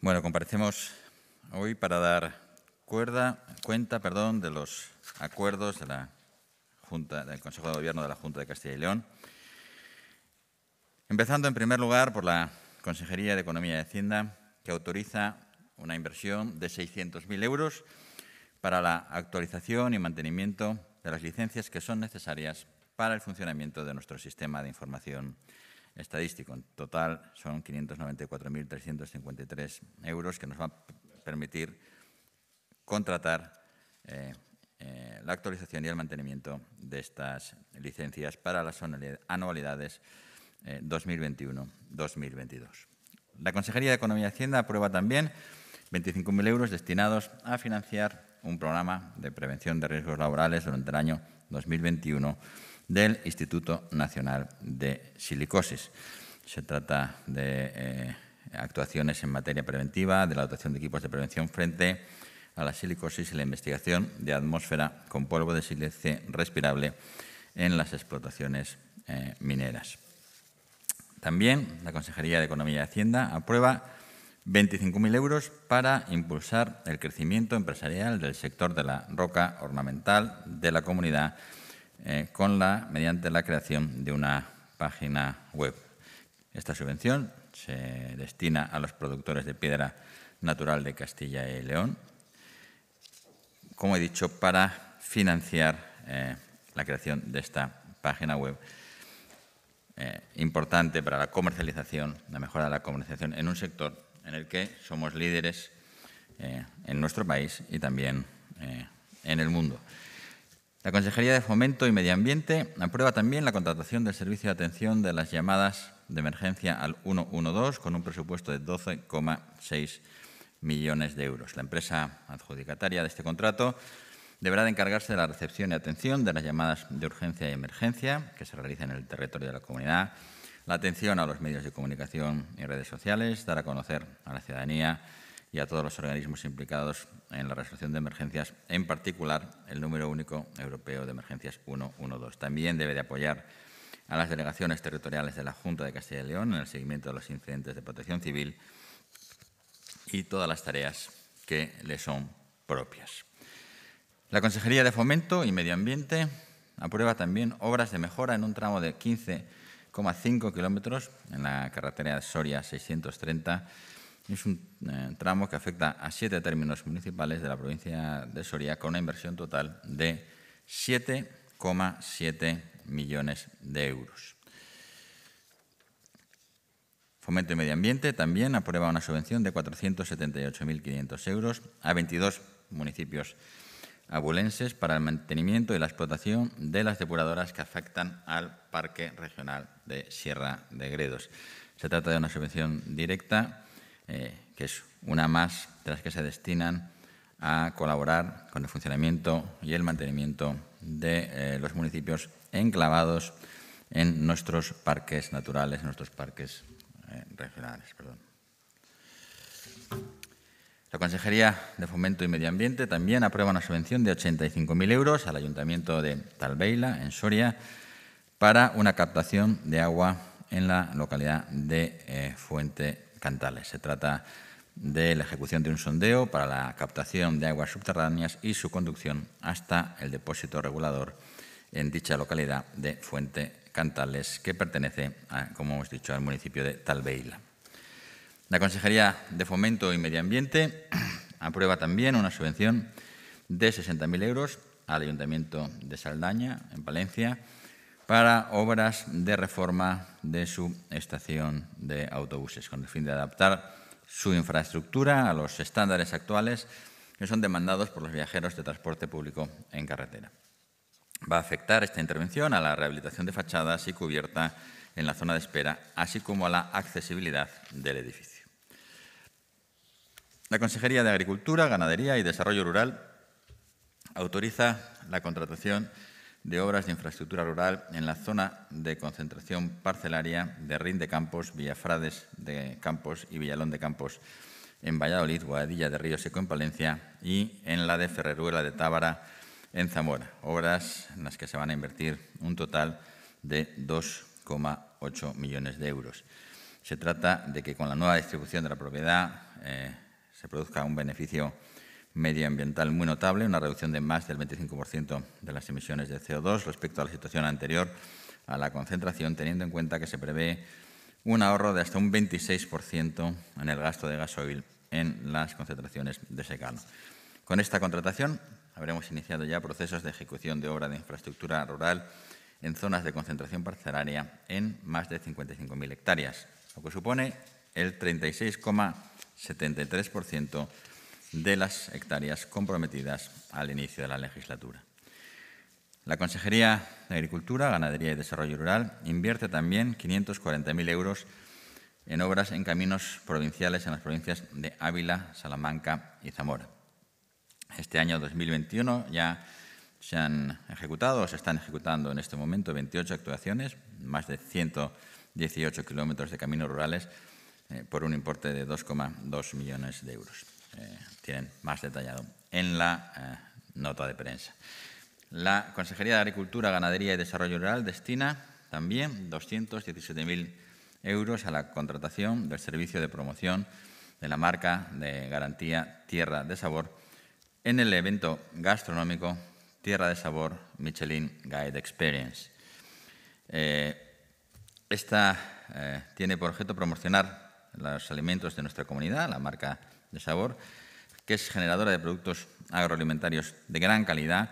Bueno, comparecemos hoy para dar cuerda, cuenta perdón, de los acuerdos de la Junta, del Consejo de Gobierno de la Junta de Castilla y León. Empezando en primer lugar por la Consejería de Economía y Hacienda, que autoriza una inversión de 600.000 euros para la actualización y mantenimiento de las licencias que son necesarias para el funcionamiento de nuestro sistema de información estadístico. En total son 594.353 euros que nos van a permitir contratar eh, eh, la actualización y el mantenimiento de estas licencias para las anualidades 2021-2022. Eh, la Consejería de Economía y Hacienda aprueba también 25.000 euros destinados a financiar un programa de prevención de riesgos laborales durante el año 2021 del Instituto Nacional de Silicosis. Se trata de eh, actuaciones en materia preventiva, de la dotación de equipos de prevención frente a la silicosis y la investigación de atmósfera con polvo de sílice respirable en las explotaciones eh, mineras. También la Consejería de Economía y Hacienda aprueba 25.000 euros para impulsar el crecimiento empresarial del sector de la roca ornamental de la comunidad eh, mediante la creación de una página web. Esta subvención se destina a los productores de piedra natural de Castilla y León, como he dicho, para financiar eh, la creación de esta página web. Eh, importante para la comercialización, la mejora de la comercialización en un sector en el que somos líderes eh, en nuestro país y también eh, en el mundo. La Consejería de Fomento y Medio Ambiente aprueba también la contratación del servicio de atención de las llamadas de emergencia al 112 con un presupuesto de 12,6 millones de euros. La empresa adjudicataria de este contrato deberá de encargarse de la recepción y atención de las llamadas de urgencia y emergencia que se realicen en el territorio de la comunidad la atención a los medios de comunicación y redes sociales, dar a conocer a la ciudadanía y a todos los organismos implicados en la resolución de emergencias, en particular el número único europeo de emergencias 112. También debe de apoyar a las delegaciones territoriales de la Junta de Castilla y León en el seguimiento de los incidentes de protección civil y todas las tareas que le son propias. La Consejería de Fomento y Medio Ambiente aprueba también obras de mejora en un tramo de 15 3,5 kilómetros en la carretera de Soria 630. Es un eh, tramo que afecta a siete términos municipales de la provincia de Soria con una inversión total de 7,7 millones de euros. Fomento y Medio Ambiente también aprueba una subvención de 478.500 euros a 22 municipios abulenses para el mantenimiento y la explotación de las depuradoras que afectan al Parque Regional de Sierra de Gredos. Se trata de una subvención directa, eh, que es una más de las que se destinan a colaborar con el funcionamiento y el mantenimiento de eh, los municipios enclavados en nuestros parques naturales, en nuestros parques eh, regionales. La Consejería de Fomento y Medio Ambiente también aprueba una subvención de 85.000 euros al Ayuntamiento de Talveila, en Soria, para una captación de agua en la localidad de eh, Fuente Cantales. Se trata de la ejecución de un sondeo para la captación de aguas subterráneas y su conducción hasta el depósito regulador en dicha localidad de Fuente Cantales, que pertenece, como hemos dicho, al municipio de Talveila. La Consejería de Fomento y Medio Ambiente aprueba también una subvención de 60.000 euros al Ayuntamiento de Saldaña, en Valencia, para obras de reforma de su estación de autobuses, con el fin de adaptar su infraestructura a los estándares actuales que son demandados por los viajeros de transporte público en carretera. Va a afectar esta intervención a la rehabilitación de fachadas y cubierta en la zona de espera, así como a la accesibilidad del edificio. La Consejería de Agricultura, Ganadería y Desarrollo Rural autoriza la contratación de obras de infraestructura rural en la zona de concentración parcelaria de Rin de Campos, Villafrades de Campos y Villalón de Campos en Valladolid, Guadilla de Río Seco en Palencia y en la de Ferreruela de Tábara en Zamora, obras en las que se van a invertir un total de 2,8 millones de euros. Se trata de que con la nueva distribución de la propiedad eh, se produzca un beneficio medioambiental muy notable, una reducción de más del 25% de las emisiones de CO2 respecto a la situación anterior a la concentración, teniendo en cuenta que se prevé un ahorro de hasta un 26% en el gasto de gasoil en las concentraciones de secano. Con esta contratación habremos iniciado ya procesos de ejecución de obra de infraestructura rural en zonas de concentración parcelaria en más de 55.000 hectáreas, lo que supone el 36,5% 73% de las hectáreas comprometidas al inicio de la legislatura. La Consejería de Agricultura, Ganadería y Desarrollo Rural invierte también 540.000 euros en obras en caminos provinciales en las provincias de Ávila, Salamanca y Zamora. Este año 2021 ya se han ejecutado o se están ejecutando en este momento 28 actuaciones, más de 118 kilómetros de caminos rurales eh, por un importe de 2,2 millones de euros. Eh, tienen más detallado en la eh, nota de prensa. La Consejería de Agricultura, Ganadería y Desarrollo Rural destina también 217.000 euros a la contratación del servicio de promoción de la marca de garantía Tierra de Sabor en el evento gastronómico Tierra de Sabor Michelin Guide Experience. esta tiene por objeto promocionar los alimentos de nuestra comunidad, la marca de sabor, que es generadora de productos agroalimentarios de gran calidad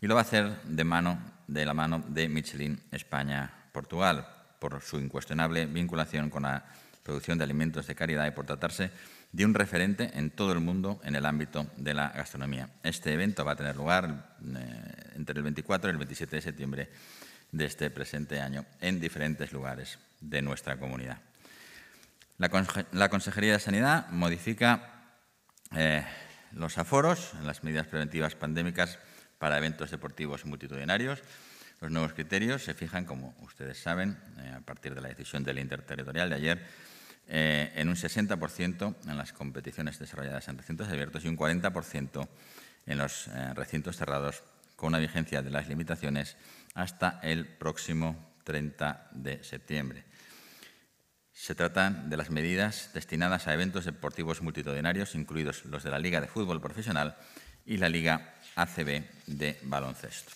y lo va a hacer de, mano, de la mano de Michelin España-Portugal por su incuestionable vinculación con la producción de alimentos de calidad y por tratarse de un referente en todo el mundo en el ámbito de la gastronomía. Este evento va a tener lugar eh, entre el 24 y el 27 de septiembre de este presente año en diferentes lugares de nuestra comunidad. La, Consejería de Sanidad modifica eh, los aforos, en las medidas preventivas pandémicas para eventos deportivos multitudinarios. Los nuevos criterios se fijan, como ustedes saben, eh, a partir de la decisión del interterritorial de ayer, eh, en un 60% en las competiciones desarrolladas en recintos abiertos y un 40% en los recintos cerrados, con una vigencia de las limitaciones hasta el próximo 30 de septiembre. Se trata de las medidas destinadas a eventos deportivos multitudinarios, incluidos los de la Liga de Fútbol Profesional y la Liga ACB de Baloncesto.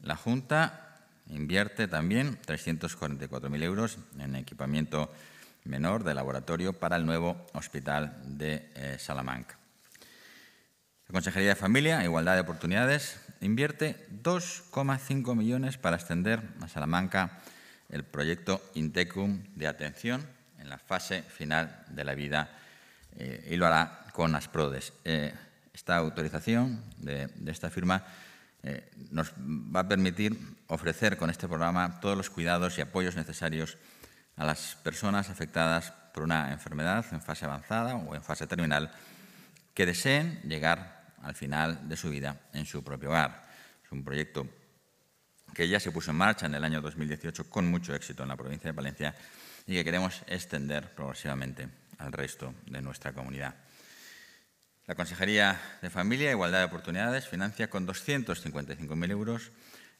La Junta invierte también 344.000 euros en equipamiento menor de laboratorio para el nuevo hospital de eh, Salamanca. La Consejería de Familia e Igualdad de Oportunidades invierte 2,5 millones para extender a Salamanca el proyecto Intecum de atención en la fase final de la vida eh, y lo hará con las PRODES. Eh, esta autorización de, esta firma eh, nos va a permitir ofrecer con este programa todos los cuidados y apoyos necesarios a las personas afectadas por una enfermedad en fase avanzada o en fase terminal que deseen llegar al final de su vida en su propio hogar. Es un proyecto que ya se puso en marcha en el año 2018 con mucho éxito en la provincia de Valencia y que queremos extender progresivamente al resto de nuestra comunidad. La Consejería de Familia Igualdad de Oportunidades financia con 255.000 euros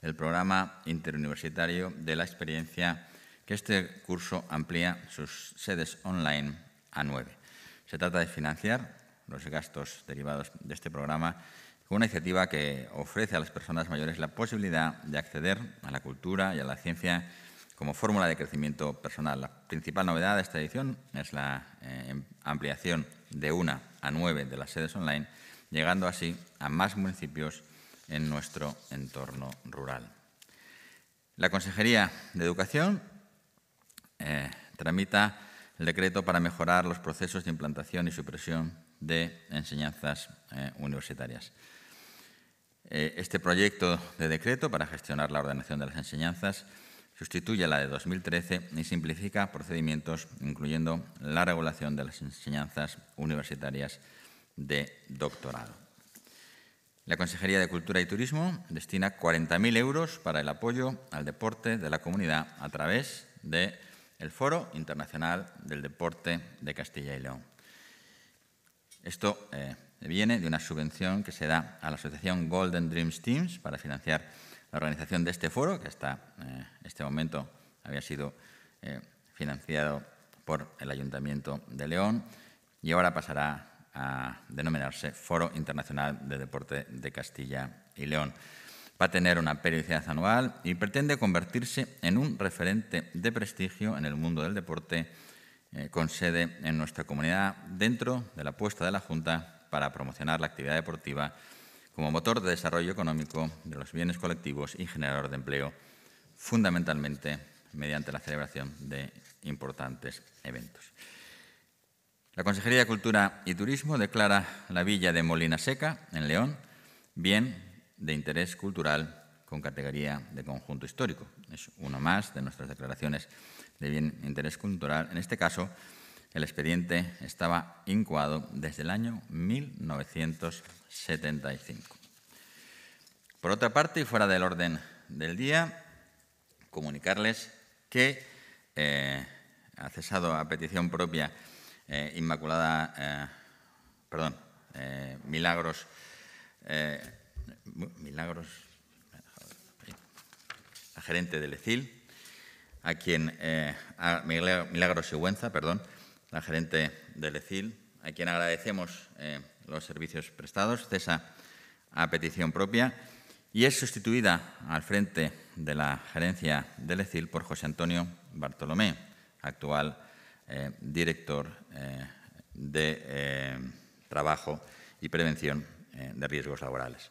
el programa interuniversitario de la experiencia que este curso amplía sus sedes online a nueve. Se trata de financiar los gastos derivados de este programa una iniciativa que ofrece a las personas mayores la posibilidad de acceder a la cultura y a la ciencia como fórmula de crecimiento personal. La principal novedad de esta edición es la eh, ampliación de una a nueve de las sedes online, llegando así a más municipios en nuestro entorno rural. La Consejería de Educación eh, tramita el decreto para mejorar los procesos de implantación y supresión de enseñanzas eh, universitarias. Eh, este proyecto de decreto para gestionar la ordenación de las enseñanzas sustituye la de 2013 y simplifica procedimientos, incluyendo la regulación de las enseñanzas universitarias de doctorado. La Consejería de Cultura y Turismo destina 40.000 euros para el apoyo al deporte de la comunidad a través del el Foro Internacional del Deporte de Castilla y León. Esto eh, viene de una subvención que se da a la asociación Golden Dreams Teams para financiar la organización de este foro, que hasta eh, este momento había sido eh, financiado por el Ayuntamiento de León y ahora pasará a denominarse Foro Internacional de Deporte de Castilla y León. Va a tener una periodicidad anual y pretende convertirse en un referente de prestigio en el mundo del deporte eh, con sede en nuestra comunidad dentro de la apuesta de la Junta para promocionar la actividad deportiva como motor de desarrollo económico de los bienes colectivos y generador de empleo, fundamentalmente mediante la celebración de importantes eventos. La Consejería de Cultura y Turismo declara la villa de Molina Seca, en León, bien de interés cultural con categoría de conjunto histórico. Es uno más de nuestras declaraciones de bien interés cultural, en este caso el expediente estaba incuado desde el año 1975. Por otra parte, y fuera del orden del día, comunicarles que eh, ha cesado a petición propia eh, Inmaculada, eh, perdón, Milagros, Milagros, la gerente del ECIL, a quien, a Milagros Sigüenza, perdón, la gerente del ECIL, a quien agradecemos eh, los servicios prestados, cesa a petición propia y es sustituida al frente de la gerencia del ECIL por José Antonio Bartolomé, actual eh, director eh, de Trabajo y Prevención de Riesgos Laborales.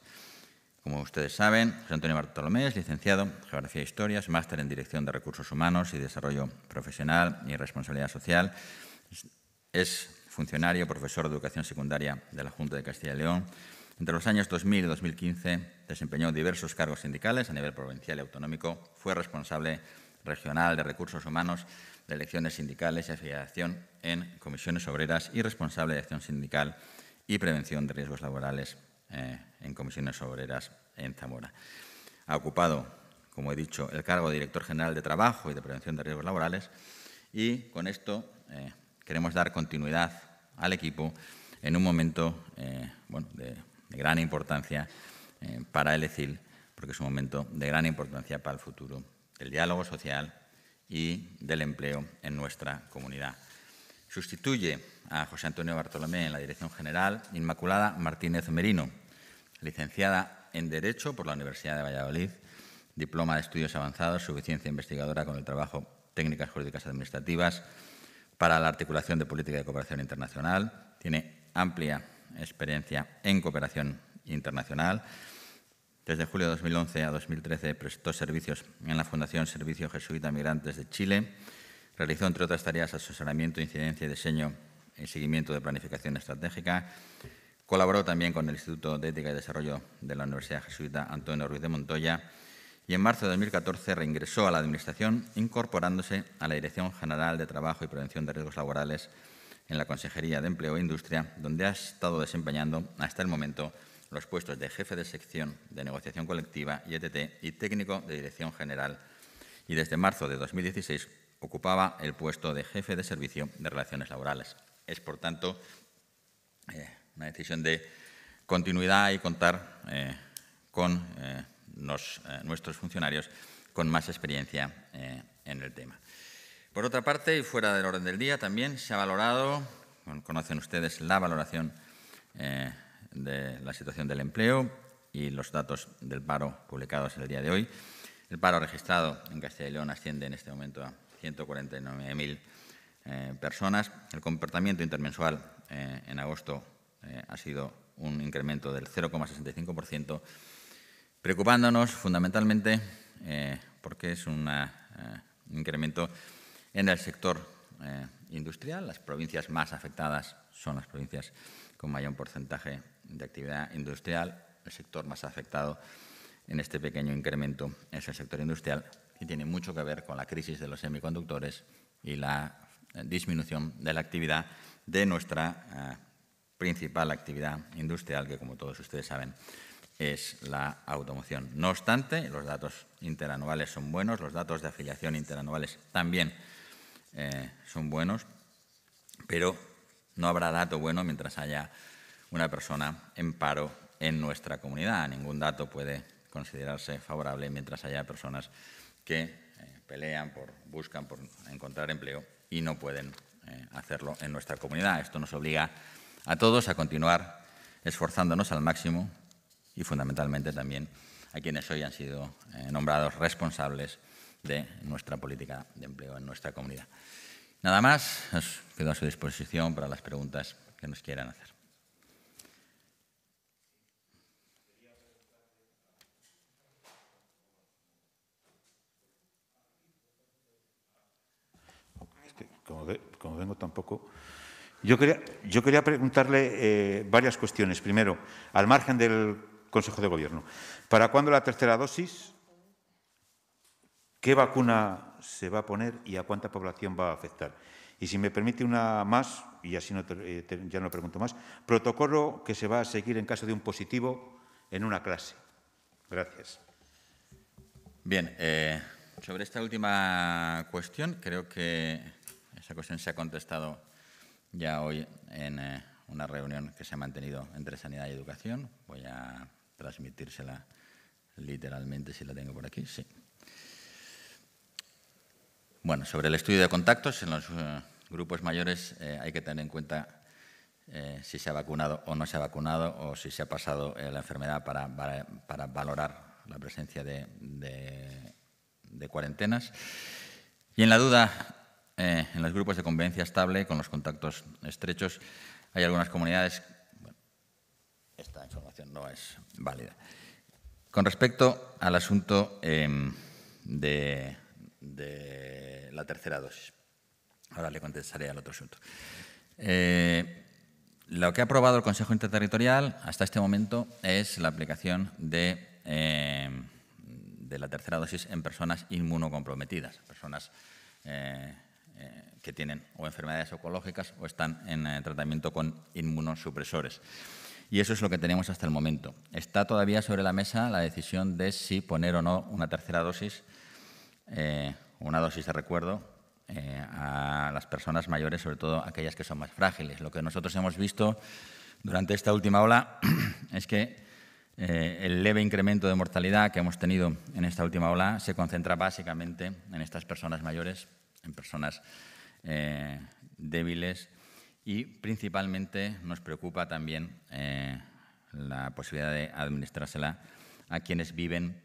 Como ustedes saben, José Antonio Bartolomé es licenciado en Geografía e Historias... máster en Dirección de Recursos Humanos y Desarrollo Profesional y Responsabilidad Social es funcionario, profesor de educación secundaria de la Junta de Castilla y León. Entre los años 2000 y 2015 desempeñó diversos cargos sindicales a nivel provincial y autonómico. Fue responsable regional de recursos humanos, de elecciones sindicales y afiliación en comisiones obreras y responsable de acción sindical y prevención de riesgos laborales eh, en comisiones obreras en Zamora. Ha ocupado, como he dicho, el cargo de director general de trabajo y de prevención de riesgos laborales y con esto eh, queremos dar continuidad al equipo en un momento eh, de, gran importancia eh, para el ECIL, porque es un momento de gran importancia para el futuro del diálogo social y del empleo en nuestra comunidad. Sustituye a José Antonio Bartolomé en la Dirección General Inmaculada Martínez Merino, licenciada en Derecho por la Universidad de Valladolid, diploma de estudios avanzados, suficiencia investigadora con el trabajo Técnicas Jurídicas Administrativas, para la articulación de política de cooperación internacional, tiene amplia experiencia en cooperación internacional. Desde julio de 2011 a 2013 prestó servicios en la Fundación Servicio Jesuita Migrantes de Chile. Realizó, entre otras tareas, asesoramiento, incidencia y diseño y seguimiento de planificación estratégica. Colaboró también con el Instituto de Ética y Desarrollo de la Universidad Jesuita Antonio Ruiz de Montoya y en marzo de 2014 reingresó a la Administración, incorporándose a la Dirección General de Trabajo y Prevención de Riesgos Laborales en la Consejería de Empleo e Industria, donde ha estado desempeñando hasta el momento los puestos de jefe de sección de negociación colectiva y ETT y técnico de Dirección General. Y desde marzo de 2016 ocupaba el puesto de jefe de servicio de relaciones laborales. Es, por tanto, eh, una decisión de continuidad y contar eh, con eh, eh, nuestros funcionarios con más experiencia eh, en el tema. Por otra parte, y fuera del orden del día, también se ha valorado, conocen ustedes la valoración eh, de la situación del empleo y los datos del paro publicados en el día de hoy. El paro registrado en Castilla y León asciende en este momento a 149.000 personas. El comportamiento intermensual en agosto ha sido un incremento del 0,65% preocupándonos fundamentalmente eh, porque es eh, un incremento en el sector eh, industrial. Las provincias más afectadas son las provincias con mayor porcentaje de actividad industrial. El sector más afectado en este pequeño incremento es el sector industrial y tiene mucho que ver con la crisis de los semiconductores y la disminución de la actividad de nuestra principal actividad industrial, que como todos ustedes saben, es la automoción. No obstante, los datos interanuales son buenos, los datos de afiliación interanuales también eh, son buenos, pero no habrá dato bueno mientras haya una persona en paro en nuestra comunidad. Ningún dato puede considerarse favorable mientras haya personas que eh, pelean por, buscan por encontrar empleo y no pueden eh, hacerlo en nuestra comunidad. Esto nos obliga a todos a continuar esforzándonos al máximo y fundamentalmente también a quienes hoy han sido eh, nombrados responsables de nuestra política de empleo en nuestra comunidad. Nada más, os quedo a su disposición para las preguntas que nos quieran hacer. como, vengo tampoco... Yo quería, yo quería preguntarle eh, varias cuestiones. Primero, al margen del Consejo de Gobierno. ¿Para cuándo la tercera dosis? ¿Qué vacuna se va a poner y a cuánta población va a afectar? Y si me permite una más, y así eh, ya no pregunto más, protocolo que se va a seguir en caso de un positivo en una clase. Gracias. Bien, eh, sobre esta última cuestión, creo que esa cuestión se ha contestado ya hoy en eh, una reunión que se ha mantenido entre Sanidad y Educación. Voy a transmitírsela literalmente, si la tengo por aquí, sí. Bueno, sobre el estudio de contactos, en los eh, grupos mayores eh, hay que tener en cuenta eh, si se ha vacunado o no se ha vacunado o si se ha pasado la enfermedad para, valorar la presencia de, cuarentenas. Y en la duda, en los grupos de convivencia estable, con los contactos estrechos, hay algunas comunidades esta información no es válida. Con respecto al asunto em, de, la tercera dosis, ahora le contestaré al otro asunto. Eh, lo que ha aprobado el Consejo Interterritorial hasta este momento es la aplicación de, em, la tercera dosis en personas inmunocomprometidas, personas eh, eh, que tienen o enfermedades oncológicas o están en tratamiento con inmunosupresores. Y eso es lo que tenemos hasta el momento. Está todavía sobre la mesa la decisión de si poner o no una tercera dosis, eh, una dosis de recuerdo, eh, a las personas mayores, sobre todo aquellas que son más frágiles. Lo que nosotros hemos visto durante esta última ola es que eh, el leve incremento de mortalidad que hemos tenido en esta última ola se concentra básicamente en estas personas mayores, en personas débiles, y principalmente nos preocupa también eh, la posibilidad de administrársela a quienes viven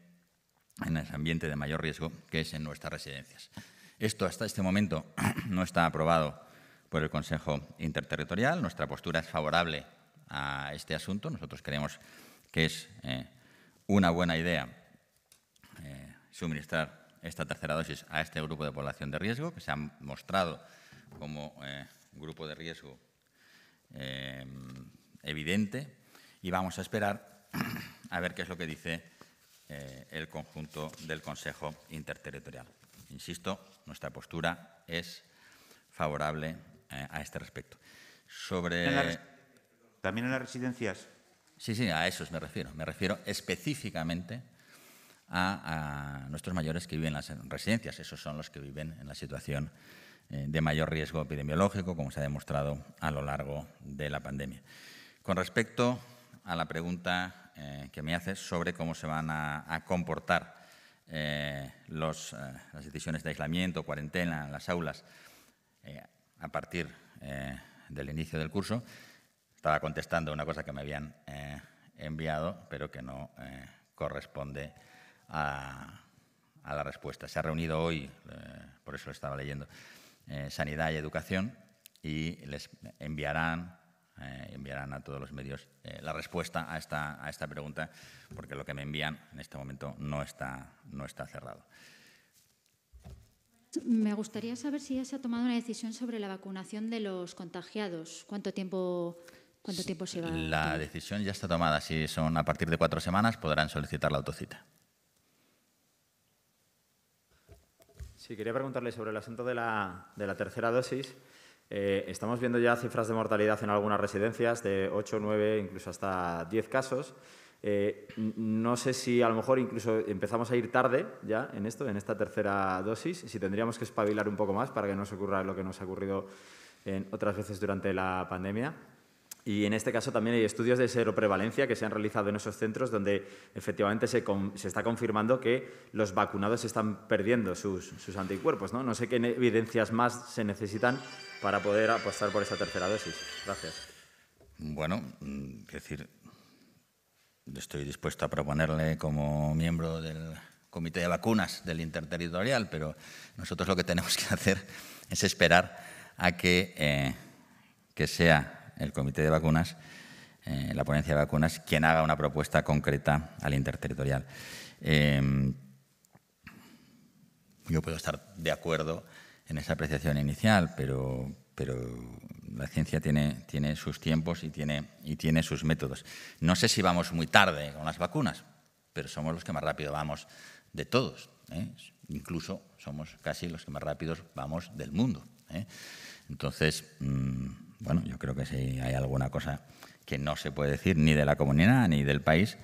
en el ambiente de mayor riesgo, que es en nuestras residencias. Esto hasta este momento no está aprobado por el Consejo Interterritorial. Nuestra postura es favorable a este asunto. Nosotros creemos que es eh, una buena idea eh, suministrar esta tercera dosis a este grupo de población de riesgo, que se ha mostrado como grupo de riesgo eh, evidente, y vamos a esperar a ver qué es lo que dice eh, el conjunto del Consejo Interterritorial. Insisto, nuestra postura es favorable eh, a este respecto. Sobre... ¿También en las residencias? Sí, sí, a esos me refiero. Me refiero específicamente a, a, nuestros mayores que viven en las residencias. Esos son los que viven en la situación eh, de mayor riesgo epidemiológico, como se ha demostrado a lo largo de la pandemia. Con respecto a la pregunta eh, que me haces sobre cómo se van a, comportar eh, las decisiones de aislamiento, cuarentena, las aulas, a partir del inicio del curso, estaba contestando una cosa que me habían enviado, pero que no corresponde a, la respuesta. Se ha reunido hoy, por eso lo estaba leyendo, eh, sanidad y Educación y les enviarán, eh, enviarán a todos los medios eh, la respuesta a esta, a esta pregunta, porque lo que me envían en este momento no está, no está cerrado. Me gustaría saber si ya se ha tomado una decisión sobre la vacunación de los contagiados. ¿Cuánto tiempo ¿Cuánto tiempo se va? A la decisión ya está tomada. Si son a partir de cuatro semanas, podrán solicitar la autocita. Sí, quería preguntarle sobre el asunto de la, tercera dosis. Eh, estamos viendo ya cifras de mortalidad en algunas residencias de 8, 9, incluso hasta 10 casos. Eh, no sé si a lo mejor incluso empezamos a ir tarde ya en esto, en esta tercera dosis, si tendríamos que espabilar un poco más para que no se ocurra lo que nos ha ocurrido en otras veces durante la pandemia. Y en este caso también hay estudios de seroprevalencia que se han realizado en esos centros donde efectivamente se, está confirmando que los vacunados están perdiendo sus, anticuerpos. ¿no? sé qué evidencias más se necesitan para poder apostar por esa tercera dosis. Gracias. Bueno, mm, es decir, estoy dispuesto a proponerle como miembro del Comité de Vacunas del Interterritorial, pero nosotros lo que tenemos que hacer es esperar a que, eh, que sea el Comité de Vacunas, eh, la ponencia de vacunas, quien haga una propuesta concreta al interterritorial. Eh, yo puedo estar de acuerdo en esa apreciación inicial, pero, pero la ciencia tiene, tiene sus tiempos y tiene, y tiene sus métodos. No sé si vamos muy tarde con las vacunas, pero somos los que más rápido vamos de todos. ¿eh? Incluso somos casi los que más rápidos vamos del mundo. Entonces, mm, bueno, yo creo que si hay alguna cosa que no se puede decir ni de la comunidad ni del país,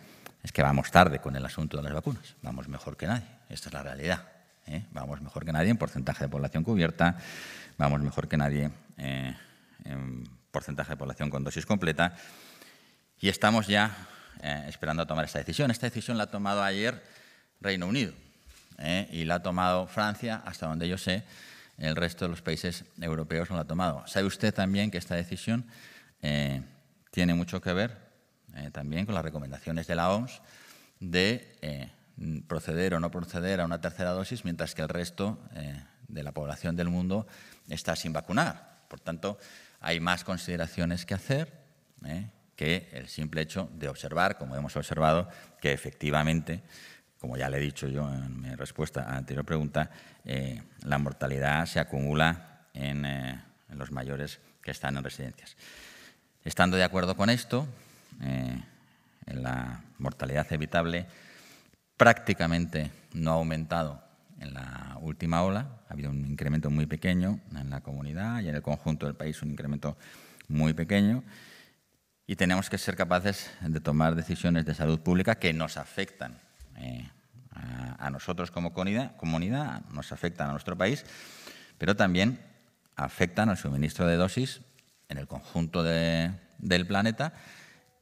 es que vamos tarde con el asunto de las vacunas. Vamos mejor que nadie. Esta es la realidad. ¿eh? Vamos mejor que nadie en porcentaje de población cubierta. Vamos mejor que nadie eh, en porcentaje de población con dosis completa. Y estamos ya eh, esperando a tomar esta decisión. Esta decisión la ha tomado ayer Reino Unido y la ha tomado Francia, hasta donde yo sé, el resto de los países europeos no la ha tomado. Sabe usted también que esta decisión eh, tiene mucho que ver eh, también con las recomendaciones de la OMS de eh, proceder o no proceder a una tercera dosis mientras que el resto de la población del mundo está sin vacunar. Por tanto, hay más consideraciones que hacer que el simple hecho de observar, como hemos observado, que efectivamente como ya le he dicho yo en mi respuesta a la anterior pregunta, eh, la mortalidad se acumula eh, en, los mayores que están en residencias. Estando de acuerdo con esto, eh, la mortalidad evitable prácticamente no ha aumentado en la última ola, ha habido un incremento muy pequeño en la comunidad y en el conjunto del país un incremento muy pequeño. Y tenemos que ser capaces de tomar decisiones de salud pública que nos afectan eh, a, nosotros como comunidad, nos afectan a nuestro país, pero también afectan al suministro de dosis en el conjunto del planeta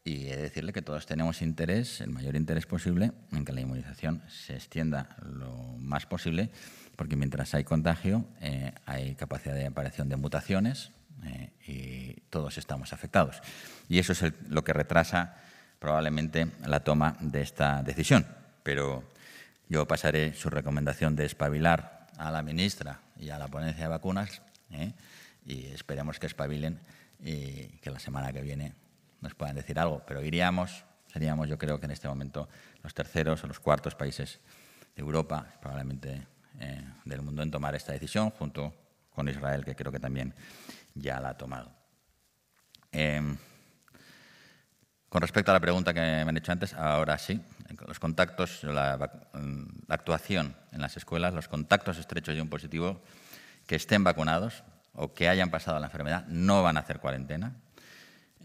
y decirle que todos tenemos interés, el mayor interés posible, en que la inmunización se extienda lo más posible, porque mientras hay contagio eh, hay capacidad de aparición de mutaciones eh, y todos estamos afectados. Y eso es lo que retrasa probablemente la toma de esta decisión pero yo pasaré su recomendación de espabilar a la ministra y a la ponencia de vacunas ¿eh? y esperemos que espabilen y que la semana que viene nos puedan decir algo. Pero iríamos, seríamos yo creo que en este momento los terceros o los cuartos países de Europa, probablemente eh, del mundo, en tomar esta decisión junto con Israel, que creo que también ya la ha tomado. Em, con respecto a la pregunta que me han hecho antes, ahora sí. Los contactos, la, actuación en las escuelas, los contactos estrechos y un positivo que estén vacunados o que hayan pasado la enfermedad no van a hacer cuarentena,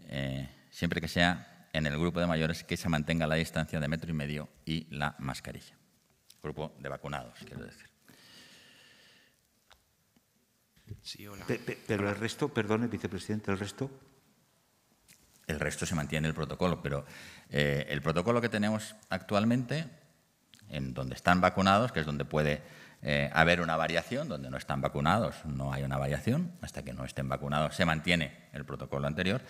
eh, siempre que sea en el grupo de mayores que se mantenga la distancia de metro y medio y la mascarilla. Grupo de vacunados, quiero decir. Sí, hola. pero el resto, perdone, vicepresidente, el resto el resto se mantiene el protocolo, pero eh, el protocolo que tenemos actualmente, en donde están vacunados, que es donde puede eh, haber una variación, donde no están vacunados no hay una variación, hasta que no estén vacunados se mantiene el protocolo anterior,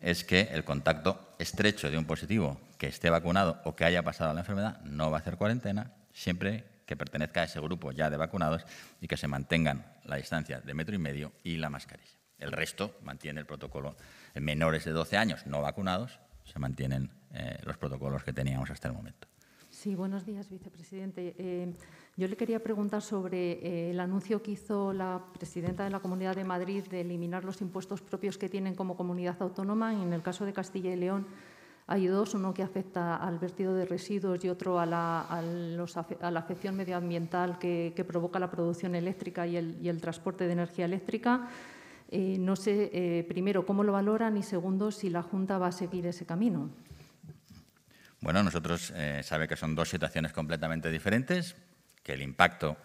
es que el contacto estrecho de un positivo que esté vacunado o que haya pasado la enfermedad no va a hacer cuarentena, siempre que pertenezca a ese grupo ya de vacunados y que se mantengan la distancia de metro y medio y la mascarilla. El resto mantiene el protocolo. Menores de 12 años no vacunados se mantienen eh, los protocolos que teníamos hasta el momento. Sí, buenos días, vicepresidente. Eh, yo le quería preguntar sobre eh, el anuncio que hizo la presidenta de la Comunidad de Madrid de eliminar los impuestos propios que tienen como comunidad autónoma. En el caso de Castilla y León hay dos, uno que afecta al vertido de residuos y otro a la, a la afección medioambiental que, provoca la producción eléctrica y el transporte de energía eléctrica. Eh, no sé, eh, primero, cómo lo valoran y segundo, si la Junta va a seguir ese camino. Bueno, nosotros eh, sabe que son dos situaciones completamente diferentes, que el impacto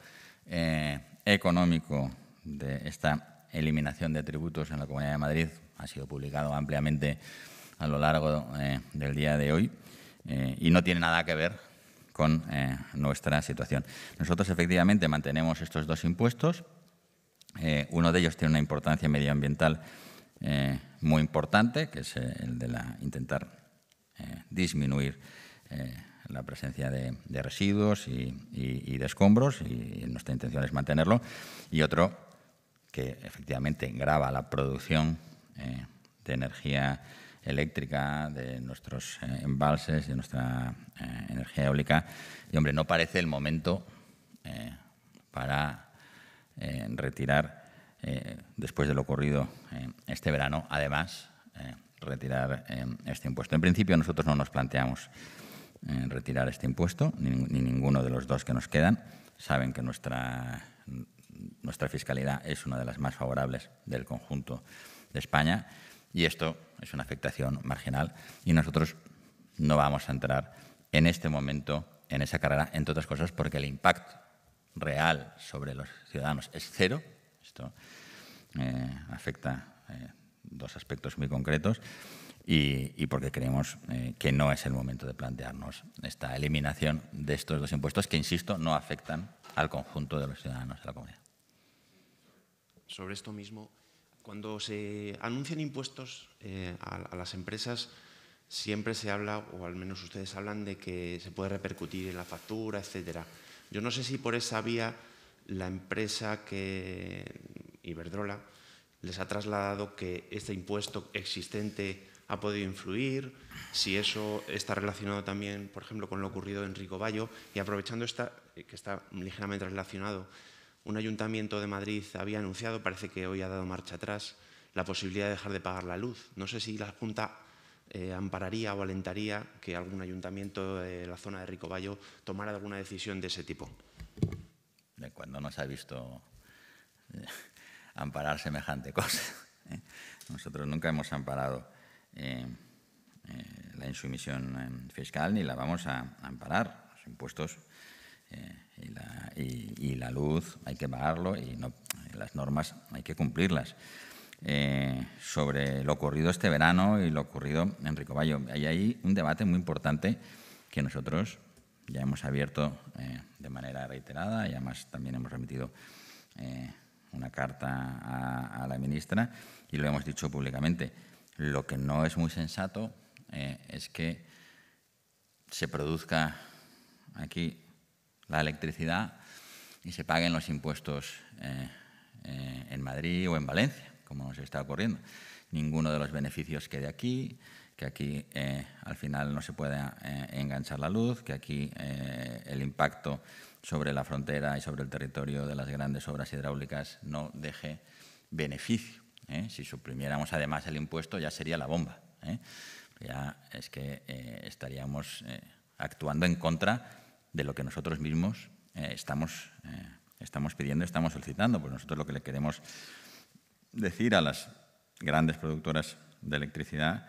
económico de esta eliminación de tributos en la Comunidad de Madrid ha sido publicado ampliamente a lo largo del día de hoy y no tiene nada que ver con nuestra situación. Nosotros efectivamente mantenemos estos dos impuestos, eh, uno de ellos tiene una importancia medioambiental eh, muy importante, que es eh, el de la, intentar disminuir la presencia de, residuos y, y, de escombros, y nuestra intención es mantenerlo. Y otro que efectivamente grava la producción de energía eléctrica, de nuestros embalses, de nuestra energía eólica. Y hombre, no parece el momento para retirar, eh, después de lo ocurrido eh, este verano, además, eh, retirar este impuesto. En principio nosotros no nos planteamos retirar este impuesto, ni, ninguno de los dos que nos quedan. Saben que nuestra, nuestra fiscalidad es una de las más favorables del conjunto de España y esto es una afectación marginal y nosotros no vamos a entrar en este momento en esa carrera, entre otras cosas porque el impacto real sobre los ciudadanos es cero. Esto eh, afecta eh, dos aspectos muy concretos y, porque creemos eh, que no es el momento de plantearnos esta eliminación de estos dos impuestos que, insisto, no afectan al conjunto de los ciudadanos de la comunidad. Sobre esto mismo, cuando se anuncian impuestos a, a las empresas, siempre se habla, o al menos ustedes hablan, de que se puede repercutir en la factura, etcétera. Yo no sé si por esa vía la empresa que Iberdrola les ha trasladado que este impuesto existente ha podido influir, si eso está relacionado también, por ejemplo, con lo ocurrido en Rico Bayo. y aprovechando esta, que está ligeramente relacionado, un ayuntamiento de Madrid había anunciado, parece que hoy ha dado marcha atrás, la posibilidad de dejar de pagar la luz. No sé si la Junta eh, ampararía o alentaría que algún ayuntamiento de la zona de Ricoballo tomara alguna decisión de ese tipo. De cuando no se ha visto eh, amparar semejante cosa. ¿eh? Nosotros nunca hemos amparado la insumisión fiscal ni la vamos a amparar. Los impuestos y la, luz hay que pagarlo y las normas hay que cumplirlas. Eh, sobre lo ocurrido este verano y lo ocurrido en Ricoballo. Hay ahí un debate muy importante que nosotros ya hemos abierto eh, de manera reiterada y además también hemos remitido eh, una carta a, la ministra y lo hemos dicho públicamente. Lo que no es muy sensato es que se produzca aquí la electricidad y se paguen los impuestos en Madrid o en Valencia como nos está ocurriendo. Ninguno de los beneficios quede aquí, que aquí eh, al final no se pueda eh, enganchar la luz, que aquí eh, el impacto sobre la frontera y sobre el territorio de las grandes obras hidráulicas no deje beneficio. Si suprimiéramos además el impuesto ya sería la bomba. Ya es que estaríamos actuando en contra de lo que nosotros mismos estamos, estamos pidiendo, estamos solicitando, pues nosotros lo que le queremos decir a las grandes productoras de electricidad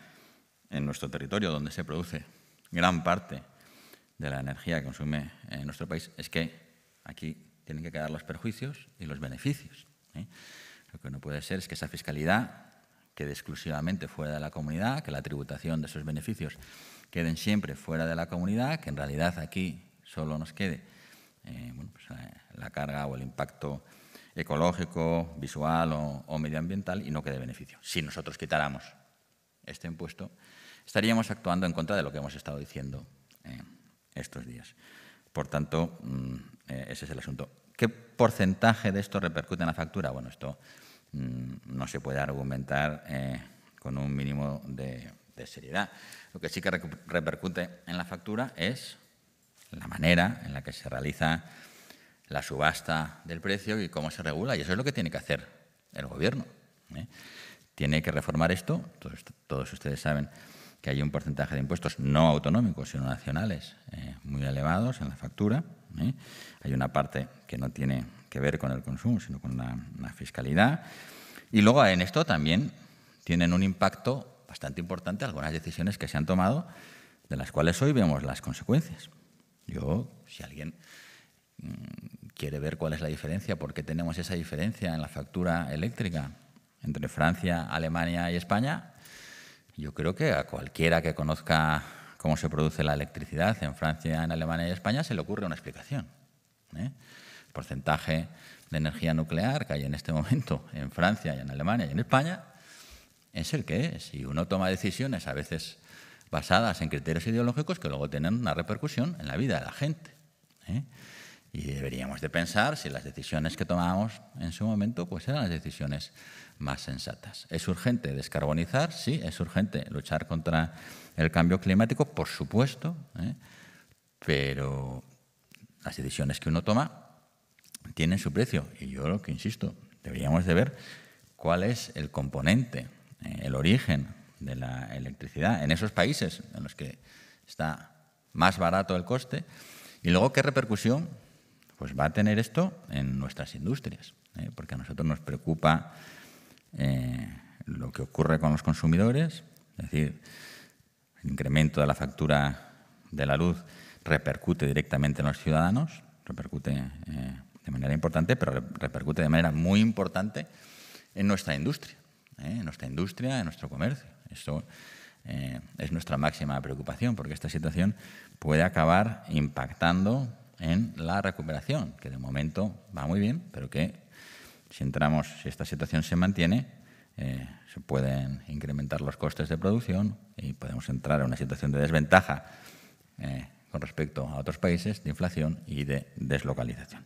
en nuestro territorio, donde se produce gran parte de la energía que consume en nuestro país, es que aquí tienen que quedar los perjuicios y los beneficios. ¿eh? Lo que no puede ser es que esa fiscalidad quede exclusivamente fuera de la comunidad, que la tributación de esos beneficios queden siempre fuera de la comunidad, que en realidad aquí solo nos quede eh, pues, eh, la, carga o el impacto ecológico, visual o, medioambiental y no quede beneficio. Si nosotros quitáramos este impuesto, estaríamos actuando en contra de lo que hemos estado diciendo eh, estos días. Por tanto, mm, eh, ese es el asunto. ¿Qué porcentaje de esto repercute en la factura? Bueno, esto mm, no se puede argumentar eh, con un mínimo de, seriedad. Lo que sí que repercute en la factura es la manera en la que se realiza la subasta del precio y cómo se regula. Y eso es lo que tiene que hacer el gobierno. ¿eh? Tiene que reformar esto. Todos, ustedes saben que hay un porcentaje de impuestos no autonómicos, sino nacionales, eh, muy elevados en la factura. ¿eh? Hay una parte que no tiene que ver con el consumo, sino con la, la fiscalidad. Y luego en esto también tienen un impacto bastante importante algunas decisiones que se han tomado, de las cuales hoy vemos las consecuencias. Yo, si alguien mm, quiere ver cuál es la diferencia, por qué tenemos esa diferencia en la factura eléctrica entre Francia, Alemania y España. Yo creo que a cualquiera que conozca cómo se produce la electricidad en Francia, en Alemania y España se le ocurre una explicación. ¿eh? El porcentaje de energía nuclear que hay en este momento en Francia y en Alemania y en España es el que es. Y uno toma decisiones a veces basadas en criterios ideológicos que luego tienen una repercusión en la vida de la gente. ¿eh? Y deberíamos de pensar si las decisiones que tomamos en su momento pues eran las decisiones más sensatas. ¿Es urgente descarbonizar? Sí, es urgente luchar contra el cambio climático, por supuesto, ¿eh? pero las decisiones que uno toma tienen su precio. Y yo lo que insisto, deberíamos de ver cuál es el componente, eh, el origen de la electricidad en esos países en los que está más barato el coste y luego qué repercusión pues va a tener esto en nuestras industrias, ¿eh? porque a nosotros nos preocupa eh, lo que ocurre con los consumidores, es decir, el incremento de la factura de la luz repercute directamente en los ciudadanos, repercute eh, de manera importante, pero repercute de manera muy importante en nuestra industria, en nuestra industria, en nuestro comercio. Eso es nuestra máxima preocupación, porque esta situación puede acabar impactando en la recuperación, que de momento va muy bien, pero que si entramos, si esta situación se mantiene, eh, se pueden incrementar los costes de producción y podemos entrar en una situación de desventaja eh, con respecto a otros países, de inflación y de deslocalización.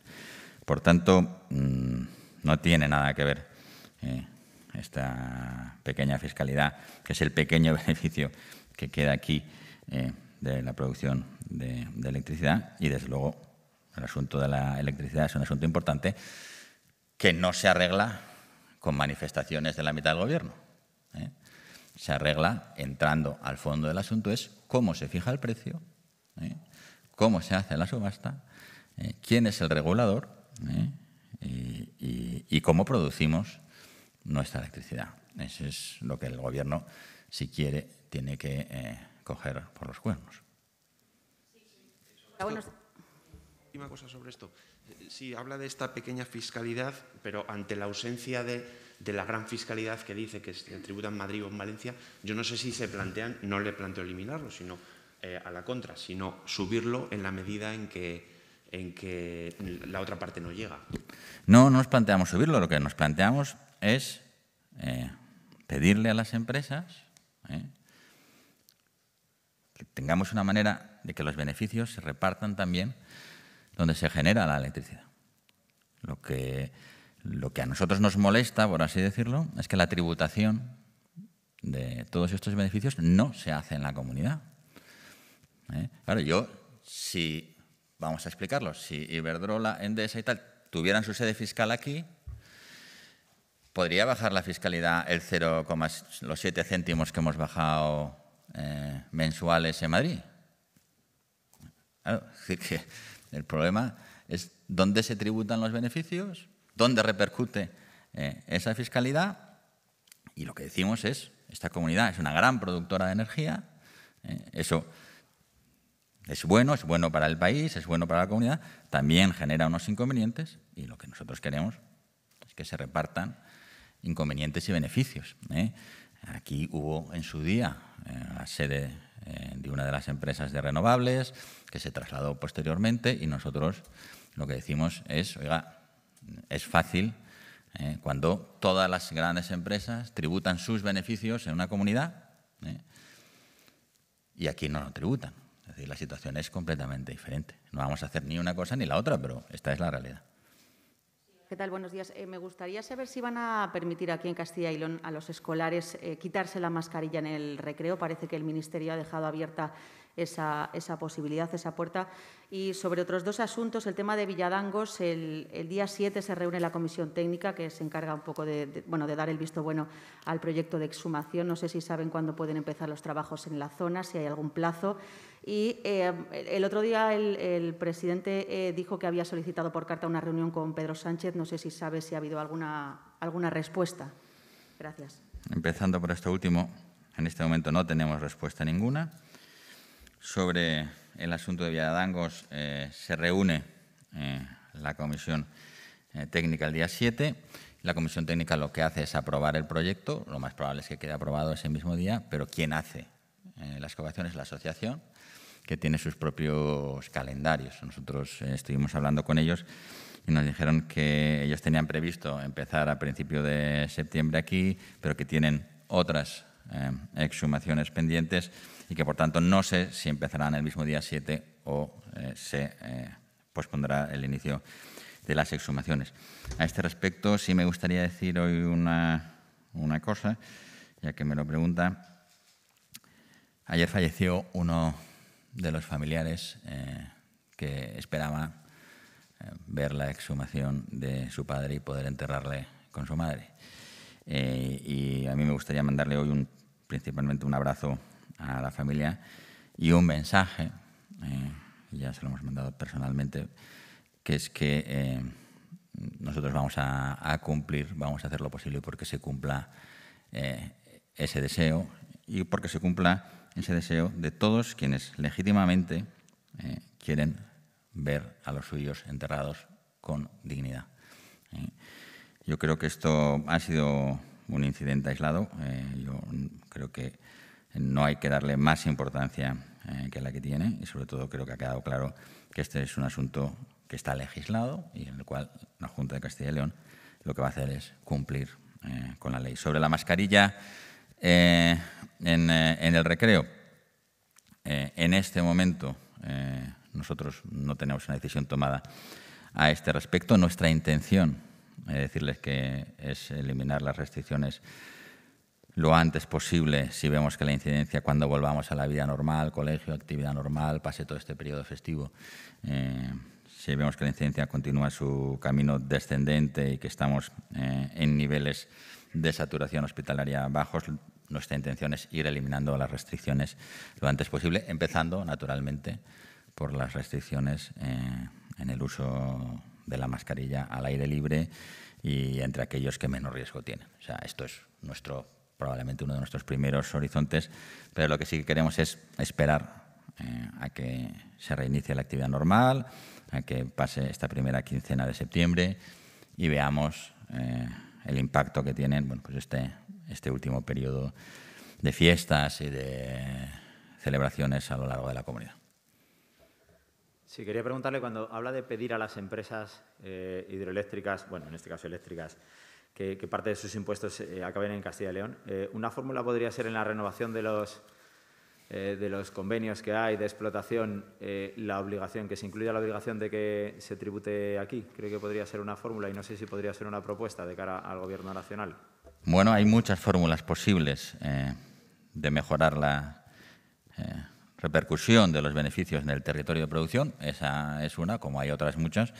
Por tanto, mm, no tiene nada que ver eh, esta pequeña fiscalidad, que es el pequeño beneficio que queda aquí de la producción de, electricidad y, desde luego, el asunto de la electricidad es un asunto importante que no se arregla con manifestaciones de la mitad del gobierno. ¿eh? Se arregla entrando al fondo del asunto, es cómo se fija el precio, ¿eh? cómo se hace la subasta, ¿eh? quién es el regulador y, y, cómo producimos nuestra electricidad. Eso es lo que el gobierno, si quiere, tiene que coger por los cuernos. Última cosa sobre esto. Sí, habla de esta pequeña fiscalidad, pero ante la ausencia de, de la gran fiscalidad que dice que se tributa en Madrid o en Valencia, yo no sé si se plantean, no le planteo eliminarlo, sino eh, a la contra, sino subirlo en la medida en que, en que la otra parte no llega. No, no nos planteamos subirlo, lo que nos planteamos es eh, pedirle a las empresas eh, tengamos una manera de que los beneficios se repartan también donde se genera la electricidad. Lo que, lo que a nosotros nos molesta, por así decirlo, es que la tributación de todos estos beneficios no se hace en la comunidad. ¿eh? Claro, yo, si, vamos a explicarlo, si Iberdrola, Endesa y tal tuvieran su sede fiscal aquí, podría bajar la fiscalidad el 0,7 los céntimos que hemos bajado eh, mensuales en Madrid. el problema es dónde se tributan los beneficios, dónde repercute eh, esa fiscalidad y lo que decimos es, esta comunidad es una gran productora de energía, eh, eso es bueno, es bueno para el país, es bueno para la comunidad, también genera unos inconvenientes y lo que nosotros queremos es que se repartan inconvenientes y beneficios. Aquí hubo en su día eh, la sede eh, de una de las empresas de renovables que se trasladó posteriormente y nosotros lo que decimos es, oiga, es fácil eh, cuando todas las grandes empresas tributan sus beneficios en una comunidad y aquí no lo tributan. Es decir, la situación es completamente diferente. No vamos a hacer ni una cosa ni la otra, pero esta es la realidad. ¿Qué tal? Buenos días. Eh, me gustaría saber si van a permitir aquí en Castilla y León a los escolares eh, quitarse la mascarilla en el recreo. Parece que el Ministerio ha dejado abierta esa, posibilidad, esa puerta. Y sobre otros dos asuntos, el tema de Villadangos, el, día 7 se reúne la comisión técnica que se encarga un poco de, bueno, de dar el visto bueno al proyecto de exhumación. No sé si saben cuándo pueden empezar los trabajos en la zona, si hay algún plazo. Y eh, el otro día el, presidente eh, dijo que había solicitado por carta una reunión con Pedro Sánchez. No sé si sabe si ha habido alguna, alguna respuesta. Gracias. Empezando por esto último, en este momento no tenemos respuesta ninguna sobre el asunto de Villadangos eh, se reúne eh, la comisión eh, técnica el día 7. La comisión técnica lo que hace es aprobar el proyecto, lo más probable es que quede aprobado ese mismo día, pero ¿quién hace las excavación es la asociación, que tiene sus propios calendarios. Nosotros estuvimos hablando con ellos y nos dijeron que ellos tenían previsto empezar a principio de septiembre aquí, pero que tienen otras Em, exhumaciones pendientes y que por tanto no sé si empezarán el mismo día 7 o eh, se eh, pospondrá el inicio de las exhumaciones. A este respecto sí me gustaría decir hoy una cosa, ya que me lo pregunta. Ayer falleció uno de los familiares eh, que esperaba ver la exhumación de su padre y poder enterrarle con su madre. Eh, y a mí me gustaría mandarle hoy un, principalmente un abrazo a la familia y un mensaje, eh, ya se lo hemos mandado personalmente, que es que eh, nosotros vamos a, cumplir, vamos a hacer lo posible porque se cumpla ese deseo y porque se cumpla ese deseo de todos quienes legítimamente quieren ver a los suyos enterrados con dignidad. Yo creo que esto ha sido un incidente aislado. Eh, yo creo que no hay que darle más importancia eh, que la que tiene y sobre todo creo que ha quedado claro que este es un asunto que está legislado y en el cual la Junta de Castilla y León lo que va a hacer es cumplir eh, con la ley. Sobre la mascarilla en, en, el recreo, en este momento nosotros no tenemos una decisión tomada a este respecto. Nuestra intención eh, decirles que es eliminar las restricciones lo antes posible si vemos que la incidencia cuando volvamos a la vida normal, colegio, actividad normal, pase todo este periodo festivo, eh, si vemos que la incidencia continúa su camino descendente y que estamos eh, en niveles de saturación hospitalaria bajos, nuestra intención es ir eliminando las restricciones lo antes posible, empezando naturalmente por las restricciones en el uso de la mascarilla al aire libre y entre aquellos que menos riesgo tienen. O sea, esto es nuestro probablemente uno de nuestros primeros horizontes, pero lo que sí queremos es esperar eh, a que se reinicie la actividad normal, a que pase esta primera quincena de septiembre y veamos eh, el impacto que tienen bueno, pues este, este último periodo de fiestas y de celebraciones a lo largo de la comunidad. Sí, quería preguntarle cuando habla de pedir a las empresas eh, hidroeléctricas, bueno, en este caso eléctricas, que, parte de sus impuestos eh, acaben en Castilla y León, eh, una fórmula podría ser en la renovación de los, de los convenios que hay de explotación, la obligación, que se incluya la obligación de que se tribute aquí. Creo que podría ser una fórmula y no sé si podría ser una propuesta de cara al Gobierno Nacional. Bueno, hay muchas fórmulas posibles de mejorar la repercusión de los beneficios en el territorio de producción, esa es una, como hay otras muchas,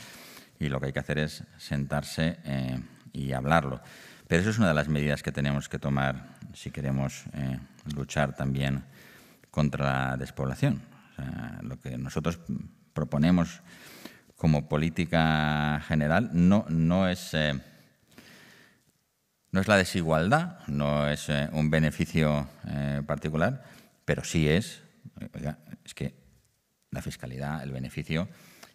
y lo que hay que hacer es sentarse eh, y hablarlo. Pero eso es una de las medidas que tenemos que tomar si queremos eh, luchar también contra la despoblación. lo que nosotros proponemos como política general no, no es... Eh, no es la desigualdad, no es un beneficio particular, pero sí es es que la fiscalidad, el beneficio,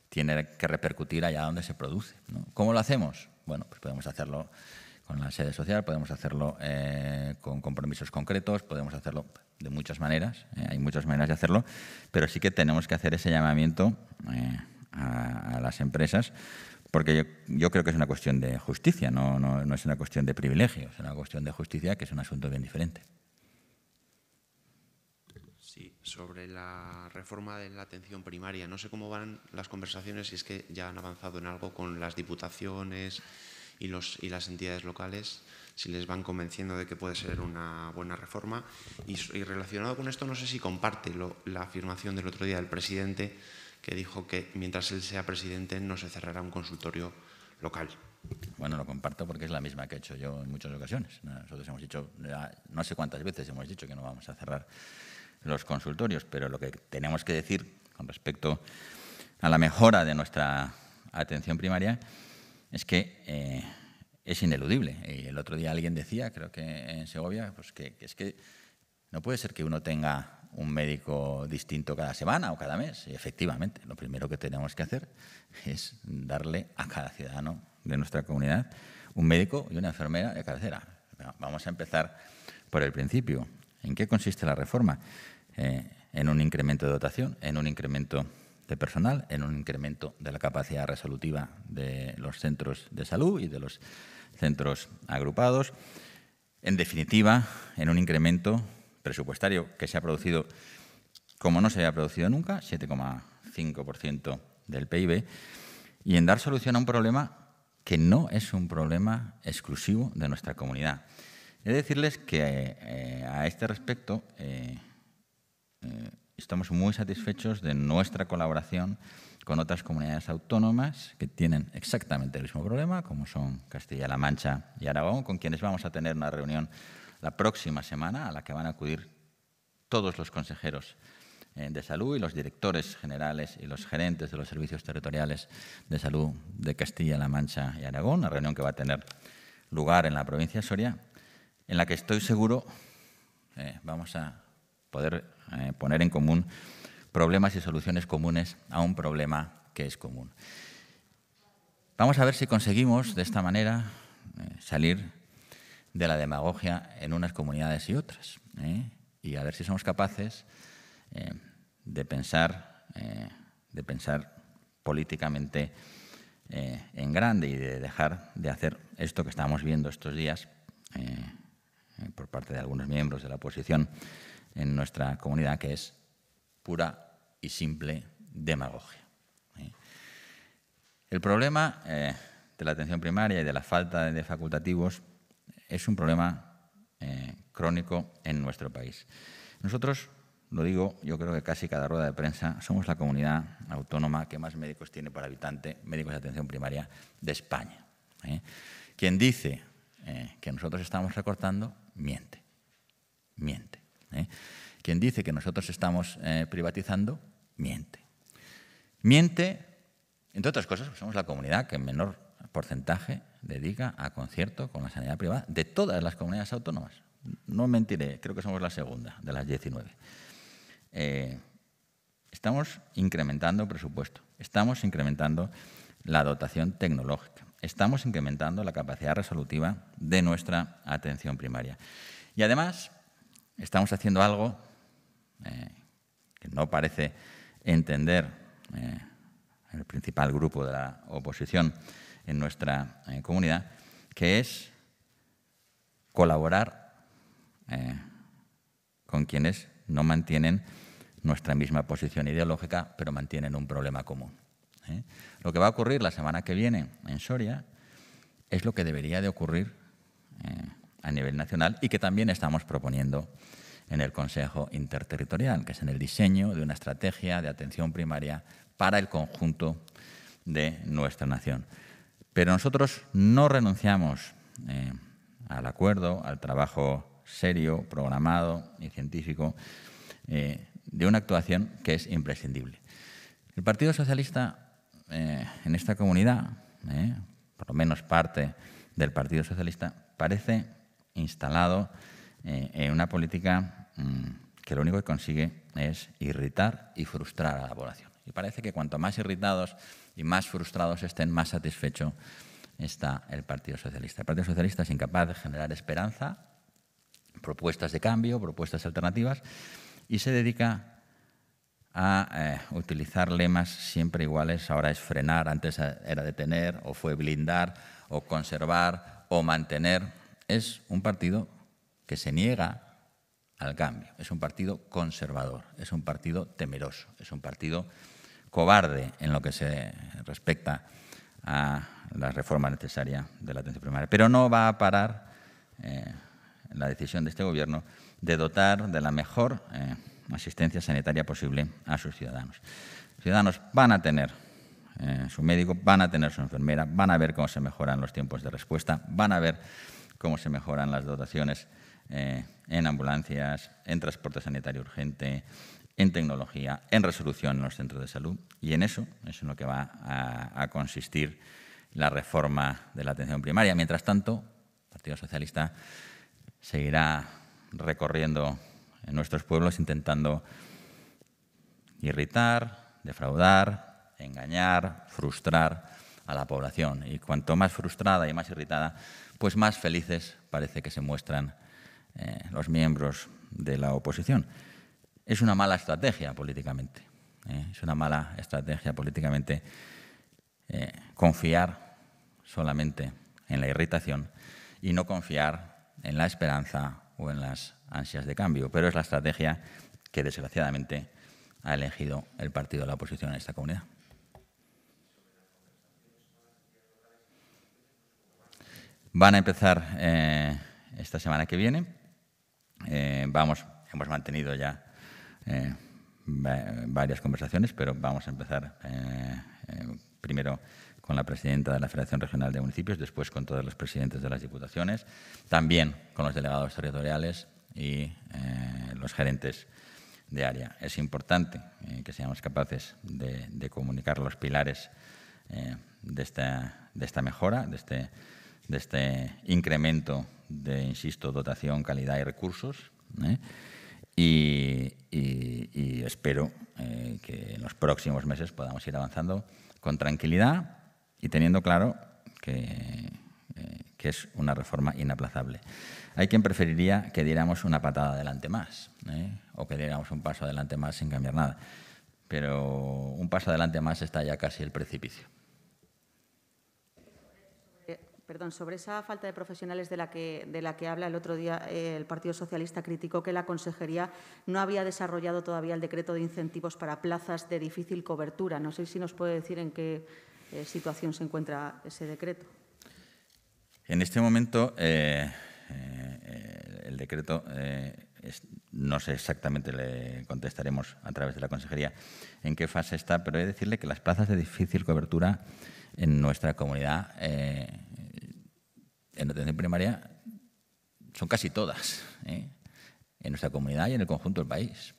tiene que repercutir allá donde se produce. ¿Cómo lo hacemos? Bueno, pues podemos hacerlo con la sede social, podemos hacerlo eh, con compromisos concretos, podemos hacerlo de muchas maneras, ¿eh? hay muchas maneras de hacerlo, pero sí que tenemos que hacer ese llamamiento eh, a, las empresas, porque yo, creo que es una cuestión de justicia, no, no es una cuestión de privilegios, es una cuestión de justicia que es un asunto bien diferente sobre la reforma de la atención primaria. No sé cómo van las conversaciones, si es que ya han avanzado en algo con las diputaciones y, los, y las entidades locales, si les van convenciendo de que puede ser una buena reforma. Y, relacionado con esto, no sé si comparte la afirmación del otro día del presidente, que dijo que mientras él sea presidente no se cerrará un consultorio local. Bueno, lo comparto porque es la misma que he hecho yo en muchas ocasiones. Nosotros hemos dicho, no sé cuántas veces hemos dicho que no vamos a cerrar los consultorios, pero lo que tenemos que decir con respecto a la mejora de nuestra atención primaria es que eh, es ineludible. Y el otro día alguien decía, creo que en Segovia, pues que, es que no puede ser que uno tenga un médico distinto cada semana o cada mes. Y efectivamente, lo primero que tenemos que hacer es darle a cada ciudadano de nuestra comunidad un médico y una enfermera de cabecera. Vamos a empezar por el principio. ¿En qué consiste la reforma? Eh, en un incremento de dotación, en un incremento de personal, en un incremento de la capacidad resolutiva de los centros de salud y de los centros agrupados. En definitiva, en un incremento presupuestario que se ha producido como no se había producido nunca, 7,5% del PIB, y en dar solución a un problema que no es un problema exclusivo de nuestra comunidad. He decirles que eh, a este respecto eh, eh, estamos muy satisfechos de nuestra colaboración con otras comunidades autónomas que tienen exactamente el mismo problema, como son Castilla-La Mancha y Aragón, con quienes vamos a tener una reunión la próxima semana a la que van a acudir todos los consejeros de salud y los directores generales y los gerentes de los servicios territoriales de salud de Castilla-La Mancha y Aragón, una reunión que va a tener lugar en la provincia de Soria en la que estoy seguro eh, vamos a poder eh, poner en común problemas y soluciones comunes a un problema que es común. Vamos a ver si conseguimos de esta manera eh, salir de la demagogia en unas comunidades y otras. Y a ver si somos capaces de pensar, de pensar políticamente en grande y de dejar de hacer esto que estamos viendo estos días eh, por parte de algunos miembros de la oposición en nuestra comunidad, que es pura y simple demagogia. ¿eh? El problema eh, de la atención primaria y de la falta de facultativos es un problema crónico en nuestro país. Nosotros, lo digo, yo creo que casi cada rueda de prensa, somos la comunidad autónoma que más médicos tiene por habitante, médicos de atención primaria, de España. Quien dice que nosotros estamos recortando miente. Miente. ¿eh? Quien dice que nosotros estamos eh, privatizando, miente. Miente, entre otras cosas, somos la comunidad que en menor porcentaje dedica a concierto con la sanidad privada de todas las comunidades autónomas. No mentiré, creo que somos la segunda de las 19. Eh, estamos incrementando presupuesto, estamos incrementando la dotación tecnológica, estamos incrementando la capacidad resolutiva de nuestra atención primaria. Y además, estamos haciendo algo eh, que no parece entender eh, el principal grupo de la oposición en nuestra eh, comunidad, que es colaborar con quienes no mantienen nuestra misma posición ideológica, pero mantienen un problema común. ¿eh? Lo que va a ocurrir la semana que viene en Soria es lo que debería de ocurrir eh, a nivel nacional y que también estamos proponiendo en el Consejo Interterritorial, que es en el diseño de una estrategia de atención primaria para el conjunto de nuestra nación. Pero nosotros no renunciamos eh, al acuerdo, al trabajo serio, programado y científico de una actuación que es imprescindible. El Partido Socialista eh, en esta comunidad, eh, por lo menos parte del Partido Socialista, parece instalado eh, en una política mm, que lo único que consigue es irritar y frustrar a la población. Y parece que cuanto más irritados y más frustrados estén, más satisfecho está el Partido Socialista. El Partido Socialista es incapaz de generar esperanza, propuestas de cambio, propuestas alternativas, y se dedica a eh, utilizar lemas siempre iguales. Ahora es frenar, antes era detener, o fue blindar, o conservar, o mantener. Es un partido que se niega al cambio. Es un partido conservador, es un partido temeroso, es un partido cobarde en lo que se respecta a la reforma necesaria de la atención primaria. Pero no va a parar eh, la decisión de este Gobierno de dotar de la mejor... Eh, asistencia sanitaria posible a sus ciudadanos. Los ciudadanos van a tener eh, su médico, van a tener su enfermera, van a ver cómo se mejoran los tiempos de respuesta, van a ver cómo se mejoran las dotaciones eh, en ambulancias, en transporte sanitario urgente, en tecnología, en resolución en los centros de salud. Y en eso, es en lo que va a, a consistir la reforma de la atención primaria. Mientras tanto, el Partido Socialista seguirá recorriendo en nuestros pueblos intentando irritar, defraudar, engañar, frustrar a la población. Y cuanto más frustrada y más irritada, pues más felices parece que se muestran eh, los miembros de la oposición. Es una mala estrategia políticamente. Eh, es una mala estrategia políticamente eh, confiar solamente en la irritación y no confiar en la esperanza o en las ansias de cambio, pero es la estrategia que desgraciadamente ha elegido el partido de la oposición en esta comunidad. Van a empezar eh, esta semana que viene. Eh, vamos, hemos mantenido ya eh, varias conversaciones, pero vamos a empezar primero con la presidenta de la Federación Regional de Municipios, después con todos los presidentes de las diputaciones, también con los delegados territoriales y eh, los gerentes de área. Es importante eh, que seamos capaces de, comunicar los pilares eh, de, esta, mejora, de este, de este, incremento de, insisto, dotación, calidad y recursos. y, espero que en los próximos meses podamos ir avanzando con tranquilidad y teniendo claro eh, que, es una reforma inaplazable. Hay quien preferiría que diéramos una patada adelante más ¿eh? o que diéramos un paso adelante más sin cambiar nada, pero un paso adelante más está ya casi el precipicio. Eh, perdón, sobre esa falta de profesionales de la que, de la que habla el otro día el Partido Socialista criticó que la Consejería no había desarrollado todavía el decreto de incentivos para plazas de difícil cobertura. No sé si nos puede decir en qué, eh, situación se encuentra ese decreto. En este momento, eh, eh, el decreto, no sé exactamente, le contestaremos a través de la consejería en qué fase está, pero he de decirle que las plazas de difícil cobertura en nuestra comunidad, en atención primaria, son casi todas, en nuestra comunidad y en el conjunto del país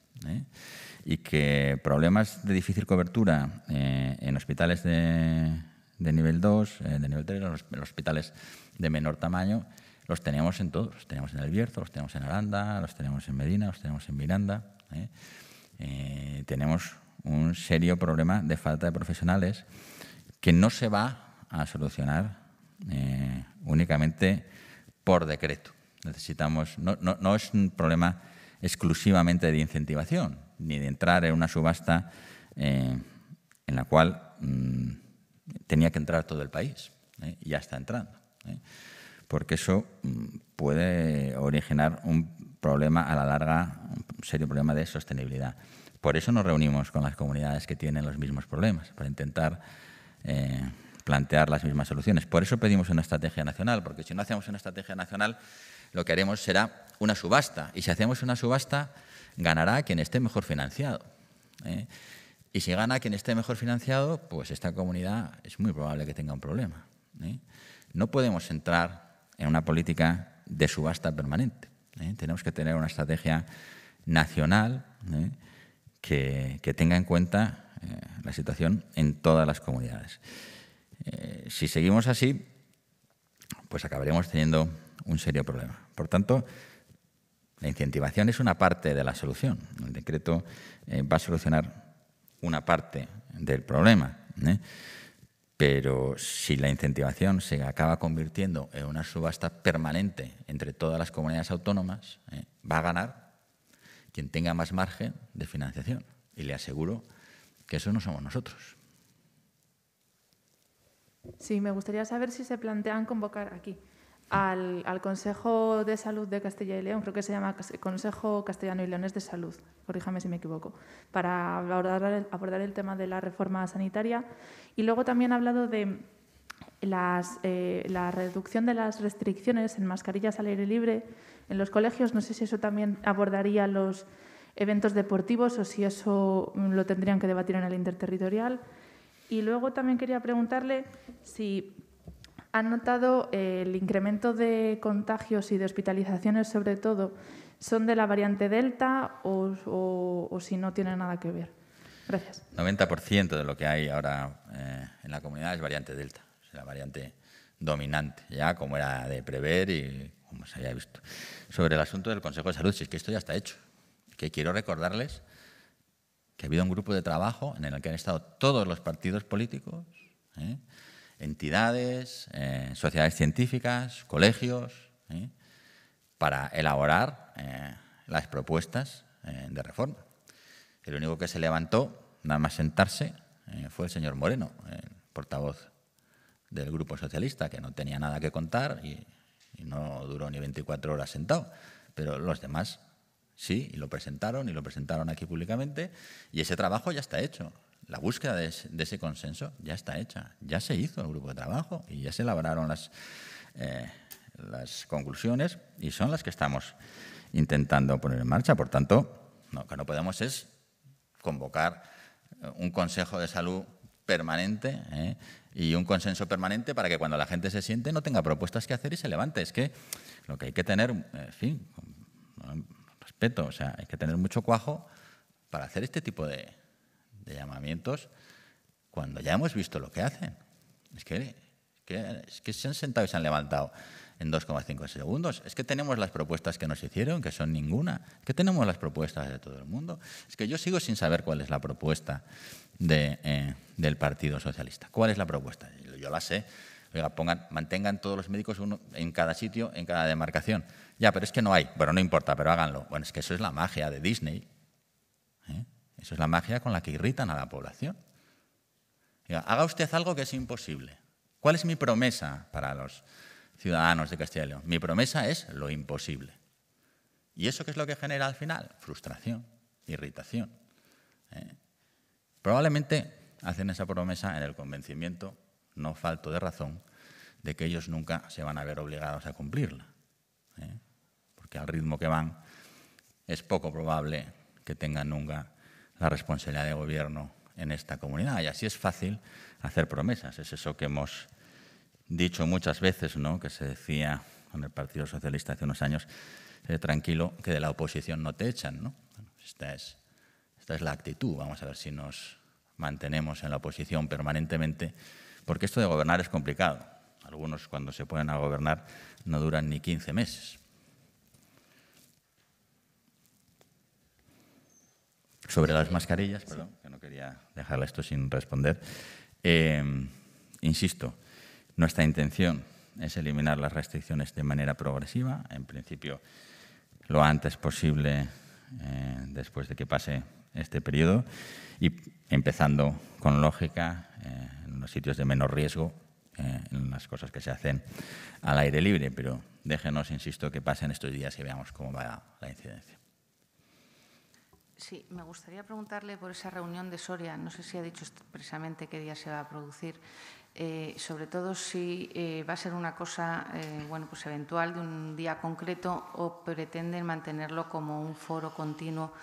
y que problemas de difícil cobertura eh, en hospitales de, nivel 2, de nivel 3, eh, en hospitales de menor tamaño, los tenemos en todos. Los tenemos en El Bierzo, los tenemos en Aranda, los tenemos en Medina, los tenemos en Miranda. ¿eh? tenemos un serio problema de falta de profesionales que no se va a solucionar únicamente por decreto. Necesitamos, no es un problema exclusivamente de incentivación, ni de entrar en una subasta eh, en la cual mm, tenía que entrar todo el país. ¿eh? ya está entrando. ¿eh? Porque eso mm, puede originar un problema a la larga, un serio problema de sostenibilidad. Por eso nos reunimos con las comunidades que tienen los mismos problemas, para intentar plantear las mismas soluciones. Por eso pedimos una estrategia nacional, porque si no hacemos una estrategia nacional, lo que haremos será una subasta. Y si hacemos una subasta, ganará quien esté mejor financiado. ¿eh? Y si gana quien esté mejor financiado, pues esta comunidad es muy probable que tenga un problema. ¿eh? No podemos entrar en una política de subasta permanente. ¿eh? Tenemos que tener una estrategia nacional que, que, tenga en cuenta la situación en todas las comunidades. si seguimos así, pues acabaremos teniendo un serio problema. Por tanto, la incentivación es una parte de la solución. El decreto eh, va a solucionar una parte del problema. ¿eh? Pero si la incentivación se acaba convirtiendo en una subasta permanente entre todas las comunidades autónomas, ¿eh? va a ganar quien tenga más margen de financiación. Y le aseguro que eso no somos nosotros. Sí, me gustaría saber si se plantean convocar aquí al, Consejo de Salud de Castilla y León, creo que se llama Consejo Castellano y Leones de Salud, corríjame si me equivoco, para abordar el, abordar el tema de la reforma sanitaria. Y luego también ha hablado de eh, la reducción de las restricciones en mascarillas al aire libre en los colegios. No sé si eso también abordaría los eventos deportivos o si eso lo tendrían que debatir en el interterritorial. Y luego también quería preguntarle si han notado eh, el incremento de contagios y de hospitalizaciones, sobre todo, son de la variante Delta o, si no tiene nada que ver. Gracias. 90% de lo que hay ahora eh, en la comunidad es variante Delta, es la variante dominante, ya como era de prever y como se había visto. Sobre el asunto del Consejo de Salud, si es que esto ya está hecho, que quiero recordarles que ha habido un grupo de trabajo en el que han estado todos los partidos políticos. ¿eh? entidades, eh, sociedades científicas, colegios, ¿eh? para elaborar eh, las propuestas de reforma. El único que se levantó, nada más sentarse, fue el señor Moreno, el portavoz del Grupo Socialista, que no tenía nada que contar y, y no duró ni 24 horas sentado. Pero los demás sí, y lo presentaron, y lo presentaron aquí públicamente, y ese trabajo ya está hecho la búsqueda de, ese consenso ya está hecha, ya se hizo el grupo de trabajo y ya se elaboraron eh, las, conclusiones y son las que estamos intentando poner en marcha. Por tanto, lo que no podemos es convocar eh, un Consejo de Salud permanente eh, y un consenso permanente para que cuando la gente se siente no tenga propuestas que hacer y se levante. Es que lo que hay que tener, en fin, respeto, o sea, hay que tener mucho cuajo para hacer este tipo de, llamamientos cuando ya hemos visto lo que hacen. Es que, que, se han sentado y se han levantado en 2,5 segundos. Es que tenemos las propuestas que nos hicieron, que son ninguna. Es que tenemos las propuestas de todo el mundo. Es que yo sigo sin saber cuál es la propuesta de, eh, del Partido Socialista. ¿Cuál es la propuesta? Yo la sé. pongan, mantengan todos los médicos uno, en cada sitio, en cada demarcación. Ya, pero es que no hay. Bueno, no importa, pero háganlo. Bueno, es que eso es la magia de Disney. Eso es la magia con la que irritan a la población. Haga usted algo que es imposible. ¿Cuál es mi promesa para los ciudadanos de Castilla y León? Mi promesa es lo imposible. ¿Y eso qué es lo que genera al final? Frustración, irritación. ¿eh? Probablemente hacen esa promesa en el convencimiento, no falto de razón, de que ellos nunca se van a ver obligados a cumplirla. ¿eh? Porque al ritmo que van es poco probable que tengan nunca la responsabilidad de gobierno en esta comunidad. Y así es fácil hacer promesas. Es eso que hemos dicho muchas veces, ¿no? que se decía en el Partido Socialista hace unos años, eh, tranquilo, que de la oposición no te echan. ¿no? Pues esta, es, esta es la actitud. Vamos a ver si nos mantenemos en la oposición permanentemente, porque esto de gobernar es complicado. Algunos cuando se ponen a gobernar no duran ni 15 meses. sobre las mascarillas, perdón, que no quería dejarle esto sin responder. Eh, insisto, nuestra intención es eliminar las restricciones de manera progresiva, en principio lo antes posible eh, después de que pase este periodo y empezando con lógica eh, en los sitios de menor riesgo, en las cosas que se hacen al aire libre, pero déjenos, insisto, que pasen estos días y veamos cómo va la incidencia. Sí, me gustaría preguntarle por esa reunión de Soria. No sé si ha dicho precisamente qué día se va a producir. Eh, sobre todo si eh, va a ser una cosa eh, bueno, pues eventual de un día concreto o pretenden mantenerlo como un foro continuo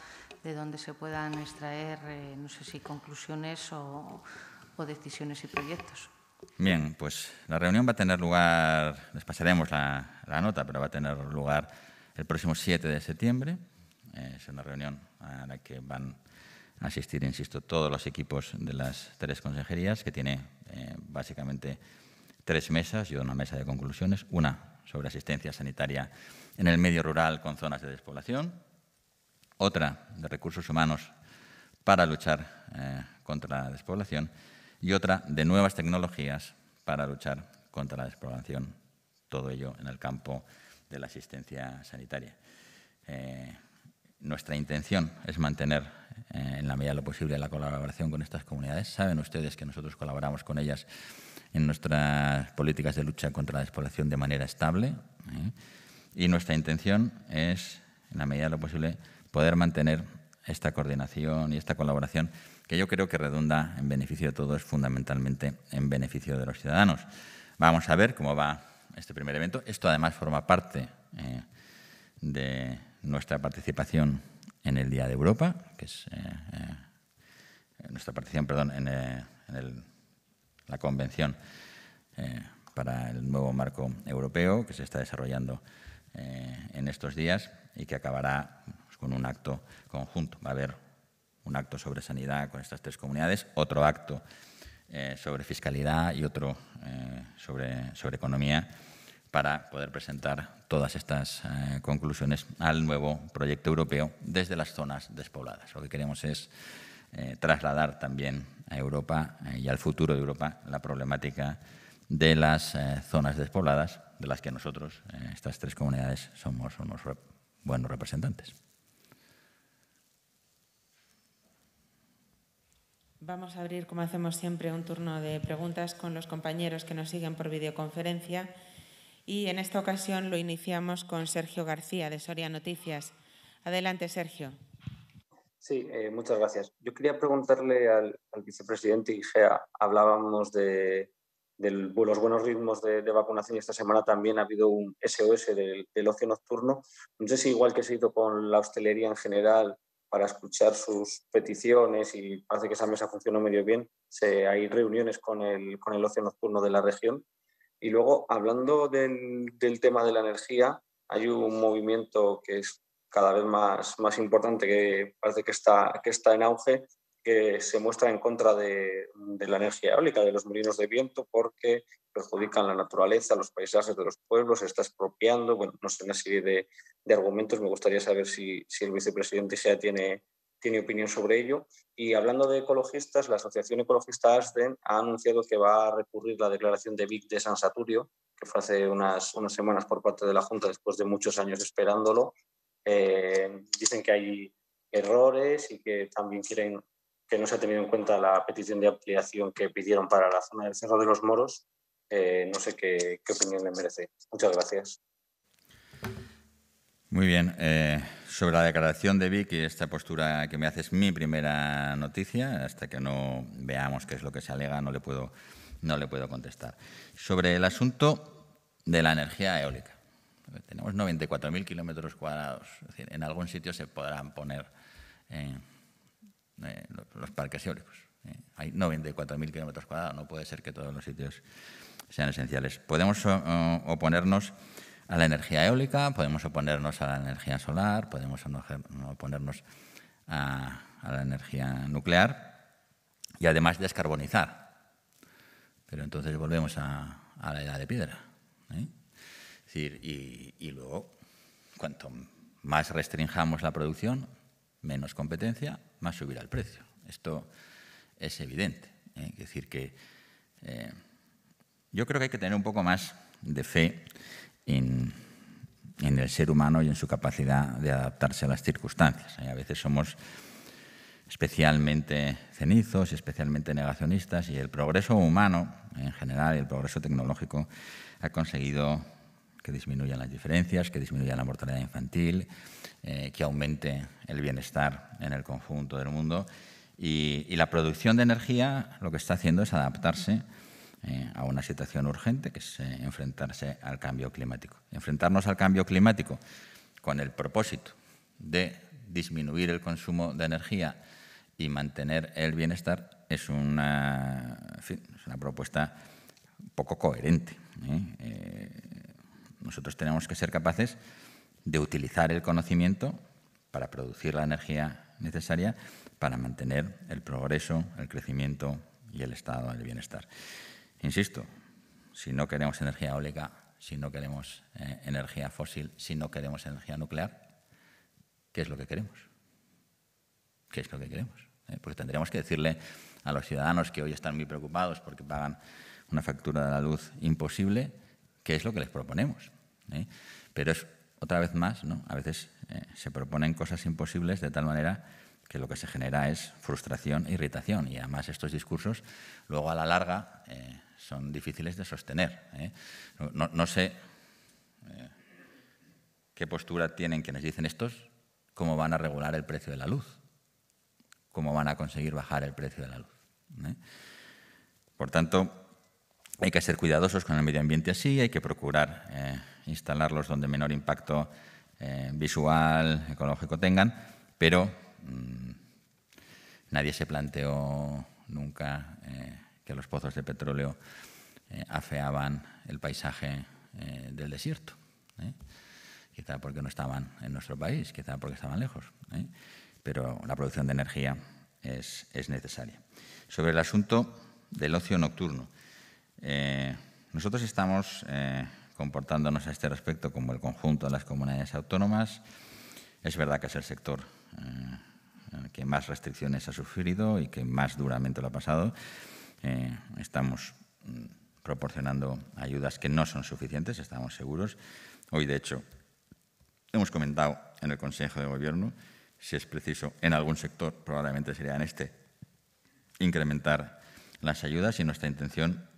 de donde se puedan extraer, no sé si conclusiones o, decisiones y proyectos. Bien, pues la reunión va a tener lugar, les pasaremos la nota, pero va a tener lugar el próximo 7 de septiembre es una reunión a la que van a asistir, insisto, todos los equipos de las tres consejerías, que tiene eh, básicamente tres mesas, y una mesa de conclusiones, una sobre asistencia sanitaria en el medio rural con zonas de despoblación, otra de recursos humanos para luchar eh, contra la despoblación y otra de nuevas tecnologías para luchar contra la despoblación, todo ello en el campo de la asistencia sanitaria. Eh, nuestra intención es mantener eh, en la medida de lo posible la colaboración con estas comunidades. Saben ustedes que nosotros colaboramos con ellas en nuestras políticas de lucha contra la despoblación de manera estable ¿eh? y nuestra intención es, en la medida de lo posible, poder mantener esta coordinación y esta colaboración que yo creo que redunda en beneficio de todos, fundamentalmente en beneficio de los ciudadanos. Vamos a ver cómo va este primer evento. Esto además forma parte eh, de nuestra participación en el Día de Europa, que es eh, eh, nuestra participación, perdón, en, eh, la convención para el nuevo marco europeo que se está desarrollando en estos días y que acabará pues, con un acto conjunto. Va a haber un acto sobre sanidad con estas tres comunidades, otro acto sobre fiscalidad y otro sobre, sobre economía para poder presentar todas estas eh, conclusiones al nuevo proyecto europeo desde las zonas despobladas. Lo que queremos es eh, trasladar también a Europa eh, y al futuro de Europa la problemática de las zonas despobladas, de las que nosotros, estas tres comunidades, somos, buenos representantes. Vamos a abrir, como hacemos siempre, un turno de preguntas con los compañeros que nos siguen por videoconferencia. Y en esta ocasión lo iniciamos con Sergio García, de Soria Noticias. Adelante, Sergio. Sí, eh, muchas gracias. Yo quería preguntarle al, vicepresidente IGEA, hablábamos de, los buenos ritmos de, vacunación y esta semana también ha habido un SOS del, ocio nocturno. No sé si igual que se hizo con la hostelería en general para escuchar sus peticiones y parece que esa mesa funcionó medio bien, hay reuniones con el ocio nocturno de la región y luego, hablando del, tema de la energía, hay un movimiento que es cada vez más, más importante, que parece que está, que está en auge, que se muestra en contra de, la energía eólica, de los molinos de viento, porque perjudican la naturaleza, los paisajes de los pueblos, se está expropiando, bueno, no sé, una serie de, argumentos. Me gustaría saber si, si, el vicepresidente ya tiene tiene opinión sobre ello. Y hablando de ecologistas, la Asociación Ecologista ASDEN ha anunciado que va a recurrir la declaración de Vic de San Saturio, que fue hace unas, unas semanas por parte de la Junta después de muchos años esperándolo. Eh, dicen que hay errores y que también quieren que no se ha tenido en cuenta la petición de ampliación que pidieron para la zona del Cerro de los Moros. Eh, no sé qué opinión le merece. Muchas gracias. Muy bien. Eh, sobre la declaración de Vicky, y esta postura que me hace es mi primera noticia. Hasta que no veamos qué es lo que se alega, no le puedo, no le puedo contestar. Sobre el asunto de la energía eólica. Tenemos 94.000 kilómetros cuadrados. en algún sitio se podrán poner eh, los parques eólicos. Eh. hay 94.000 kilómetros cuadrados. No puede ser que todos los sitios sean esenciales. Podemos oponernos a la energía eólica, podemos oponernos a la energía solar, podemos oponernos a, la energía nuclear y además descarbonizar. Pero entonces volvemos a, la edad de piedra. ¿eh? y, luego, cuanto más restringamos la producción, menos competencia, más subirá el precio. Esto es evidente. ¿eh? Es decir, que eh, yo creo que hay que tener un poco más de fe en, el ser humano y en su capacidad de adaptarse a las circunstancias. a veces somos especialmente cenizos, especialmente negacionistas, y el progreso humano en general, el progreso tecnológico, ha conseguido que disminuyan las diferencias, que disminuya la mortalidad infantil, eh, que aumente el bienestar en el conjunto del mundo. Y, y, la producción de energía lo que está haciendo es adaptarse eh, a una situación urgente, que es eh, enfrentarse al cambio climático. Enfrentarnos al cambio climático con el propósito de disminuir el consumo de energía y mantener el bienestar es una, es una propuesta poco coherente. ¿eh? nosotros tenemos que ser capaces de utilizar el conocimiento para producir la energía necesaria para mantener el progreso, el crecimiento y el estado del bienestar. Insisto, si no queremos energía eólica, si no queremos eh, energía fósil, si no queremos energía nuclear, ¿qué es lo que queremos? ¿Qué es lo que queremos? Eh, porque tendríamos que decirle a los ciudadanos que hoy están muy preocupados porque pagan una factura de la luz imposible, qué es lo que les proponemos. Eh, pero es otra vez más, ¿no? a veces se proponen cosas imposibles de tal manera que lo que se genera es frustración e irritación. Y además estos discursos luego a la larga son difíciles de sostener. ¿eh? No, sé eh, qué postura tienen quienes dicen estos, cómo van a regular el precio de la luz, cómo van a conseguir bajar el precio de la luz. ¿eh? Por tanto, hay que ser cuidadosos con el medio ambiente así, hay que procurar instalarlos donde menor impacto visual, ecológico tengan, pero mm, nadie se planteó nunca que los pozos de petróleo eh, afeaban el paisaje eh, del desierto. ¿eh? Quizá porque no estaban en nuestro país, quizá porque estaban lejos. Pero la producción de energía es, es, necesaria. Sobre el asunto del ocio nocturno. nosotros estamos comportándonos a este respecto como el conjunto de las comunidades autónomas. Es verdad que es el sector que más restricciones ha sufrido y que más duramente lo ha pasado eh, estamos mm, proporcionando ayudas que no son suficientes, estamos seguros. Hoy, de hecho, hemos comentado en el Consejo de Gobierno, si es preciso, en algún sector, probablemente sería en este, incrementar las ayudas y nuestra intención,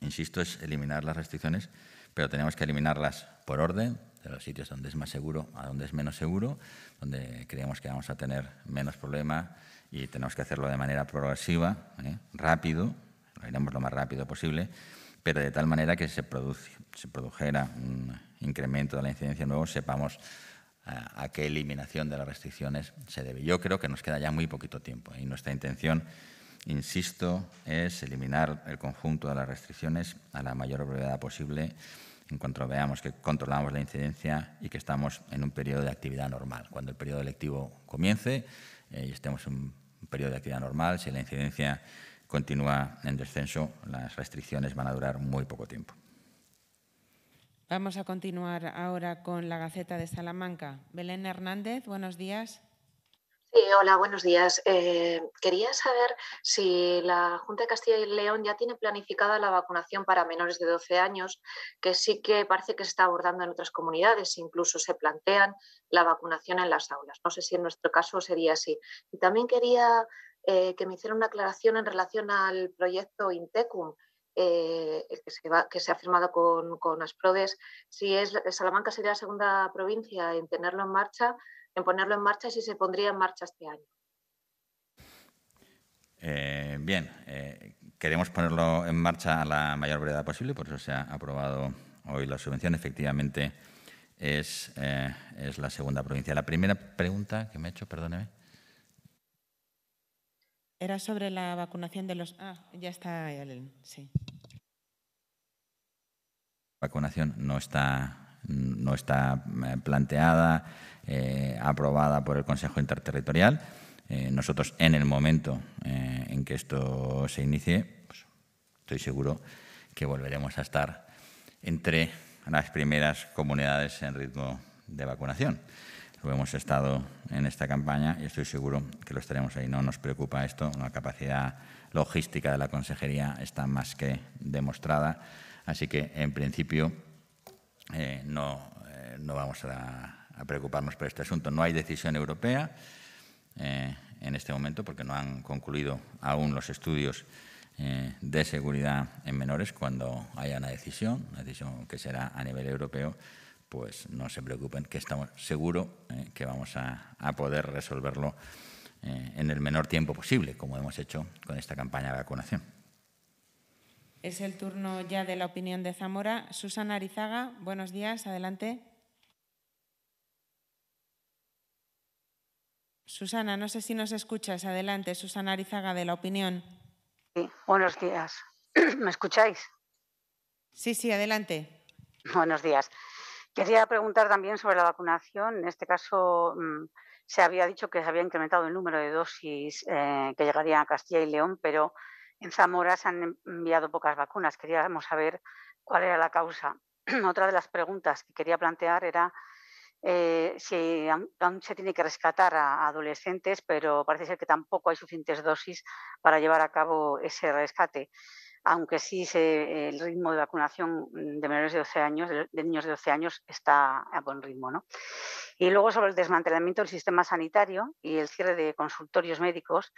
insisto, es eliminar las restricciones, pero tenemos que eliminarlas por orden, de los sitios donde es más seguro a donde es menos seguro, donde creemos que vamos a tener menos problema y tenemos que hacerlo de manera progresiva, ¿eh? rápido, lo iremos lo más rápido posible, pero de tal manera que se, se produjera un incremento de la incidencia nuevo, sepamos a, a qué eliminación de las restricciones se debe. Yo creo que nos queda ya muy poquito tiempo ¿eh? y nuestra intención, insisto, es eliminar el conjunto de las restricciones a la mayor brevedad posible en cuanto veamos que controlamos la incidencia y que estamos en un periodo de actividad normal. Cuando el periodo electivo comience, eh, estemos en un periodo de actividad normal, si la incidencia continúa en descenso, las restricciones van a durar muy poco tiempo. Vamos a continuar ahora con la Gaceta de Salamanca. Belén Hernández, buenos días. Eh, hola, buenos días. Eh, quería saber si la Junta de Castilla y León ya tiene planificada la vacunación para menores de 12 años, que sí que parece que se está abordando en otras comunidades, incluso se plantean la vacunación en las aulas. No sé si en nuestro caso sería así. Y también quería eh, que me hiciera una aclaración en relación al proyecto Intecum, eh, que, se ha firmado con, con Asprodes, si es, Salamanca sería la segunda provincia en tenerlo en marcha, en ponerlo en marcha si se pondría en marcha este año. Eh, bien, eh, queremos ponerlo en marcha a la mayor brevedad posible, por eso se ha aprobado hoy la subvención. Efectivamente, es, es la segunda provincia. La primera pregunta que me ha hecho, perdóneme. Era sobre la vacunación de los... Ah, ya está, Ellen, sí. Vacunación no está, no está eh, planteada, eh, aprobada por el Consejo Interterritorial. Eh, nosotros, en el momento en que esto se inicie, pues, estoy seguro que volveremos a estar entre las primeras comunidades en ritmo de vacunación hemos estado en esta campaña y estoy seguro que lo estaremos ahí. No nos preocupa esto, la capacidad logística de la consejería está más que demostrada, así que en principio eh, eh, no, vamos a, preocuparnos por este asunto. No hay decisión europea eh, en este momento porque no han concluido aún los estudios de seguridad en menores cuando haya una decisión, una decisión que será a nivel europeo pues no se preocupen, que estamos seguros eh, que vamos a, poder resolverlo eh, en el menor tiempo posible, como hemos hecho con esta campaña de vacunación. Es el turno ya de la opinión de Zamora. Susana Arizaga, buenos días, adelante. Susana, no sé si nos escuchas, adelante. Susana Arizaga, de la opinión. Sí, buenos días. ¿Me escucháis? Sí, sí, adelante. Buenos días. Quería preguntar también sobre la vacunación. En este caso, mm, se había dicho que se había incrementado el número de dosis eh, que llegarían a Castilla y León, pero en Zamora se han enviado pocas vacunas. Queríamos saber cuál era la causa. Otra de las preguntas que quería plantear era eh, si aún, se tiene que rescatar a, adolescentes, pero parece ser que tampoco hay suficientes dosis para llevar a cabo ese rescate aunque sí el ritmo de vacunación mm, de menores de 12 años, de niños de 12 años, está a buen ritmo. Y luego sobre el desmantelamiento del sistema sanitario y el cierre de consultorios médicos,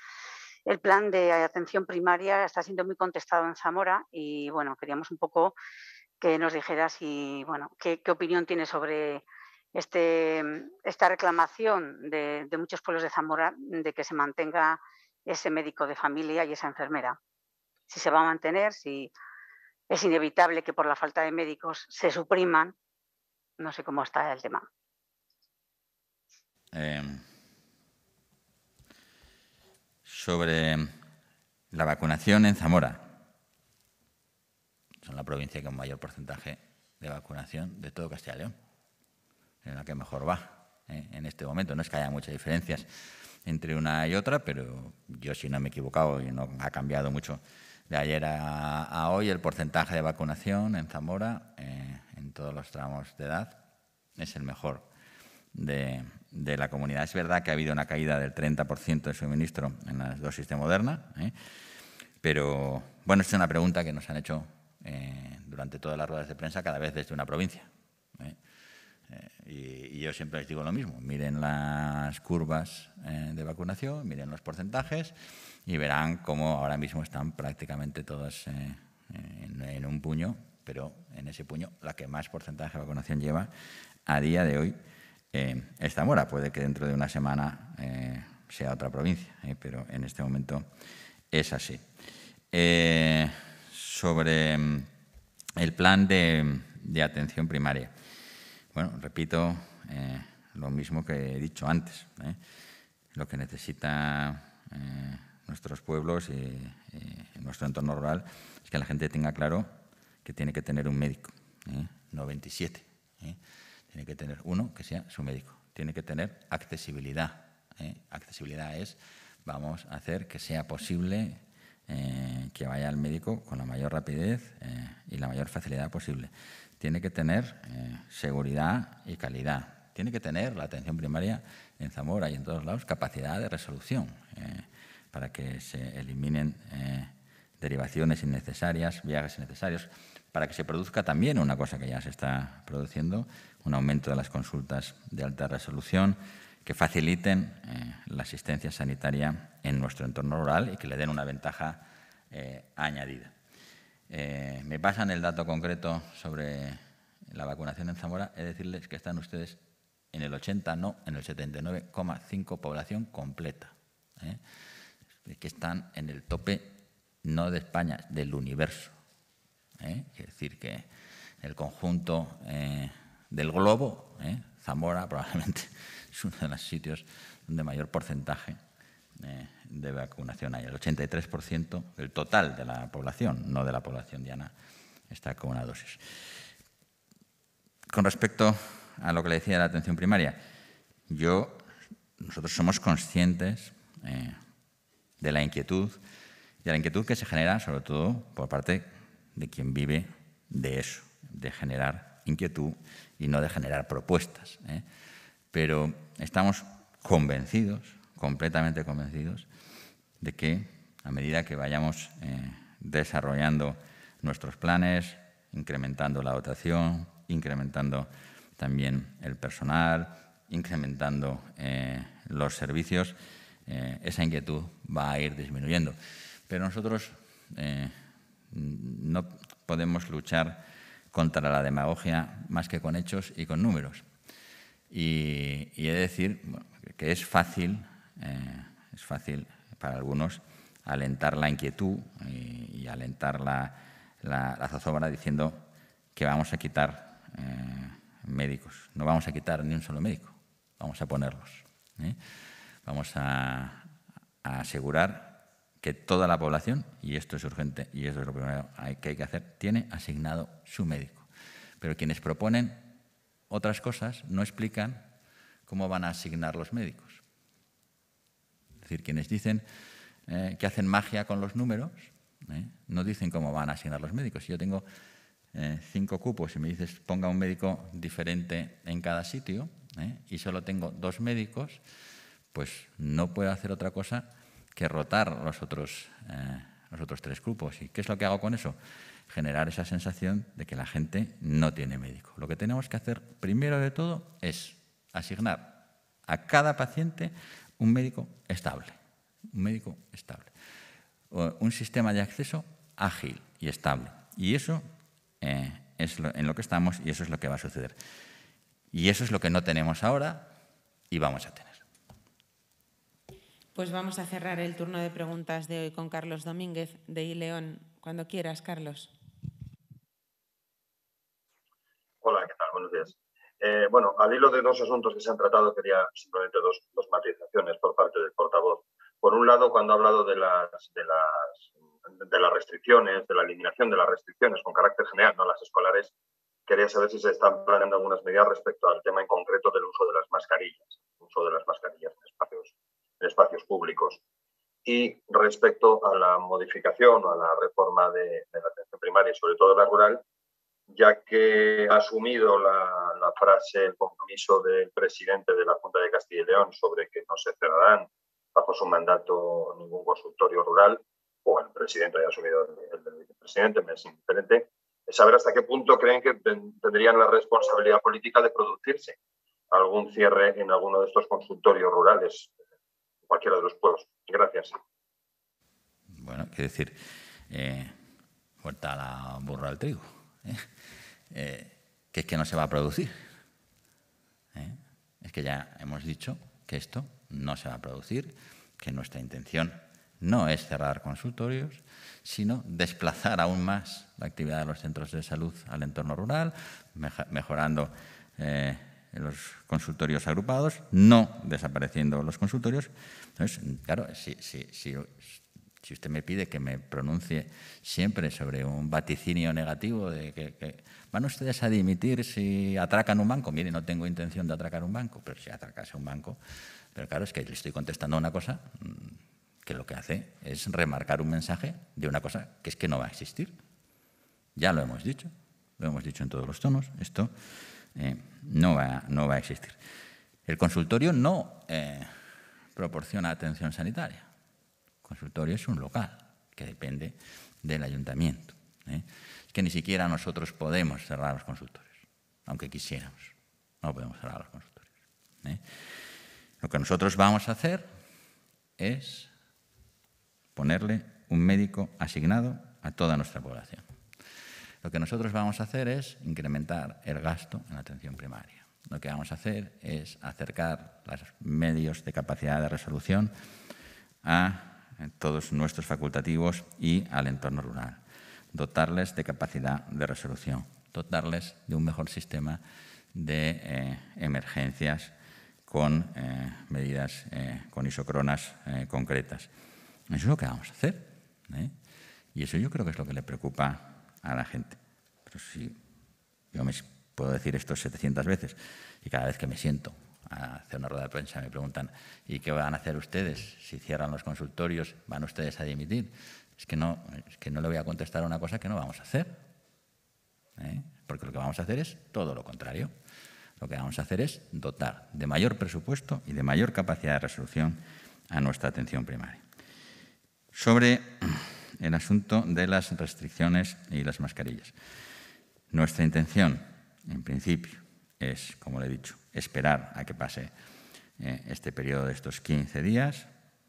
el plan de atención primaria está siendo muy contestado en Zamora y bueno, queríamos un poco que nos dijera bueno, qué, opinión tiene sobre este, mm, esta reclamación de muchos pueblos de Zamora de que se mantenga ese médico de familia y esa enfermera si se va a mantener, si es inevitable que por la falta de médicos se supriman. No sé cómo está el tema. Eh, sobre la vacunación en Zamora. Son la provincia con mayor porcentaje de vacunación de todo Castilla y León, en la que mejor va eh, en este momento. No es que haya muchas diferencias entre una y otra, pero yo, si no me he equivocado y no ha cambiado mucho de ayer a, hoy el porcentaje de vacunación en Zamora, eh, en todos los tramos de edad, es el mejor de, la comunidad. Es verdad que ha habido una caída del 30% de suministro en las dosis de Moderna, eh, pero bueno, es una pregunta que nos han hecho eh, durante todas las ruedas de prensa, cada vez desde una provincia. y, yo siempre les digo lo mismo, miren las curvas de vacunación, miren los porcentajes y verán cómo ahora mismo están prácticamente todas eh, en, un puño, pero en ese puño la que más porcentaje de vacunación lleva a día de hoy eh, es Zamora. Puede que dentro de una semana eh, sea otra provincia, eh, pero en este momento es así. sobre mm, el plan de, de, atención primaria. Bueno, repito lo mismo que he dicho antes. Lo que necesita nuestros pueblos y, en nuestro entorno rural, es que la gente tenga claro que tiene que tener un médico, ¿eh? no ¿eh? Tiene que tener uno que sea su médico. Tiene que tener accesibilidad. ¿eh? Accesibilidad es, vamos a hacer que sea posible eh, que vaya al médico con la mayor rapidez y la mayor facilidad posible. Tiene que tener seguridad y calidad. Tiene que tener la atención primaria en Zamora y en todos lados capacidad de resolución para que se eliminen eh, derivaciones innecesarias, viajes innecesarios, para que se produzca también una cosa que ya se está produciendo, un aumento de las consultas de alta resolución que faciliten eh, la asistencia sanitaria en nuestro entorno rural y que le den una ventaja eh, añadida. me pasan el dato concreto sobre la vacunación en Zamora, es decirles que están ustedes en el 80, no, en el 79,5 población completa que están en el tope no de España, del universo. ¿eh? Es decir, que el conjunto eh, del globo, ¿eh? Zamora probablemente es uno de los sitios donde mayor porcentaje de vacunación hay. El 83% del total de la población, no de la población diana, está con una dosis. Con respecto a lo que le decía de la atención primaria, yo, nosotros somos conscientes de la inquietud, de la inquietud que se genera sobre todo por parte de quien vive de eso, de generar inquietud y no de generar propuestas. ¿eh? Pero estamos convencidos, completamente convencidos, de que a medida que vayamos eh, desarrollando nuestros planes, incrementando la dotación, incrementando también el personal, incrementando eh, los servicios, eh, esa inquietud va a ir disminuyendo. Pero nosotros eh, no podemos luchar contra la demagogia más que con hechos y con números. Y, he de decir que es fácil, eh, es fácil para algunos alentar la inquietud y, alentar la, zozobra diciendo que vamos a quitar médicos. No vamos a quitar ni un solo médico, vamos a ponerlos vamos a, asegurar que toda la población, y esto es urgente y esto es lo primero que hay que hacer, tiene asignado su médico. Pero quienes proponen otras cosas no explican cómo van a asignar los médicos. Es decir, quienes dicen eh, que hacen magia con los números, eh, no dicen cómo van a asignar los médicos. Si yo tengo eh, cinco cupos y me dices ponga un médico diferente en cada sitio y solo tengo dos médicos, pues no puedo hacer otra cosa que rotar eh, los otros, tres grupos. ¿Y qué es lo que hago con eso? Generar esa sensación de que la gente no tiene médico. Lo que tenemos que hacer primero de todo es asignar a cada paciente un médico estable. Un médico estable. Un sistema de acceso ágil y estable. Y eso eh, es en lo que estamos y eso es lo que va a suceder. Y eso es lo que no tenemos ahora y vamos a tener. Pues vamos a cerrar el turno de preguntas de hoy con Carlos Domínguez de ILEón. Cuando quieras, Carlos. Hola, ¿qué tal? Buenos días. Eh, bueno, al hilo de dos asuntos que se han tratado, quería simplemente dos, matizaciones por parte del portavoz. Por un lado, cuando ha hablado de las, de las, de las restricciones, de la eliminación de las restricciones con carácter general, no las escolares, quería saber si se están planeando algunas medidas respecto al tema en concreto del uso de las mascarillas, uso de las mascarillas en espacios en espacios públicos. Y respecto a la modificación o a la reforma de, la atención primaria, y sobre todo la rural, ya que ha asumido la, frase, el compromiso del presidente de la Junta de Castilla y León sobre que no se cerrarán bajo su mandato ningún consultorio rural, o el presidente haya asumido el, el, el presidente, me es indiferente, saber hasta qué punto creen que tendrían la responsabilidad política de producirse algún cierre en alguno de estos consultorios rurales cualquiera de los pueblos. Gracias. Bueno, quiero decir, vuelta eh, a la burra al trigo, ¿eh? Eh, que es que no se va a producir. Es que ya hemos dicho que esto no se va a producir, que nuestra intención no es cerrar consultorios, sino desplazar aún más la actividad de los centros de salud al entorno rural, mejorando en los consultorios agrupados, no desapareciendo los consultorios. Entonces, claro, si, si, usted me pide que me pronuncie siempre sobre un vaticinio negativo de que, van ustedes a dimitir si atracan un banco, mire, no tengo intención de atracar un banco, pero si atracase un banco, pero claro, es que le estoy contestando una cosa mm, que lo que hace es remarcar un mensaje de una cosa que es que no va a existir. Ya lo hemos dicho, lo hemos dicho en todos los tonos, esto eh, no, va, no va a existir. El consultorio no eh, proporciona atención sanitaria. El consultorio es un local que depende del ayuntamiento. Eh. Es que ni siquiera nosotros podemos cerrar los consultorios, aunque quisiéramos. No podemos cerrar los consultorios. Lo que nosotros vamos a hacer es ponerle un médico asignado a toda nuestra población. Lo que nosotros vamos a hacer es incrementar el gasto en la atención primaria. Lo que vamos a hacer es acercar los medios de capacidad de resolución a todos nuestros facultativos y al entorno rural. Dotarles de capacidad de resolución, dotarles de un mejor sistema de eh, emergencias con eh, medidas, eh, con isocronas concretas. Eso es lo que vamos a hacer. Y eso yo creo que es lo que le preocupa a la gente. Pero si yo me puedo decir esto 700 veces y cada vez que me siento a hacer una rueda de prensa me preguntan, ¿y qué van a hacer ustedes si cierran los consultorios? ¿Van ustedes a dimitir? Es que no, es que no le voy a contestar una cosa que no vamos a hacer. ¿eh? Porque lo que vamos a hacer es todo lo contrario. Lo que vamos a hacer es dotar de mayor presupuesto y de mayor capacidad de resolución a nuestra atención primaria. Sobre el asunto de las restricciones y las mascarillas. Nuestra intención, en principio, es, como le he dicho, esperar a que pase eh, este periodo de estos 15 días,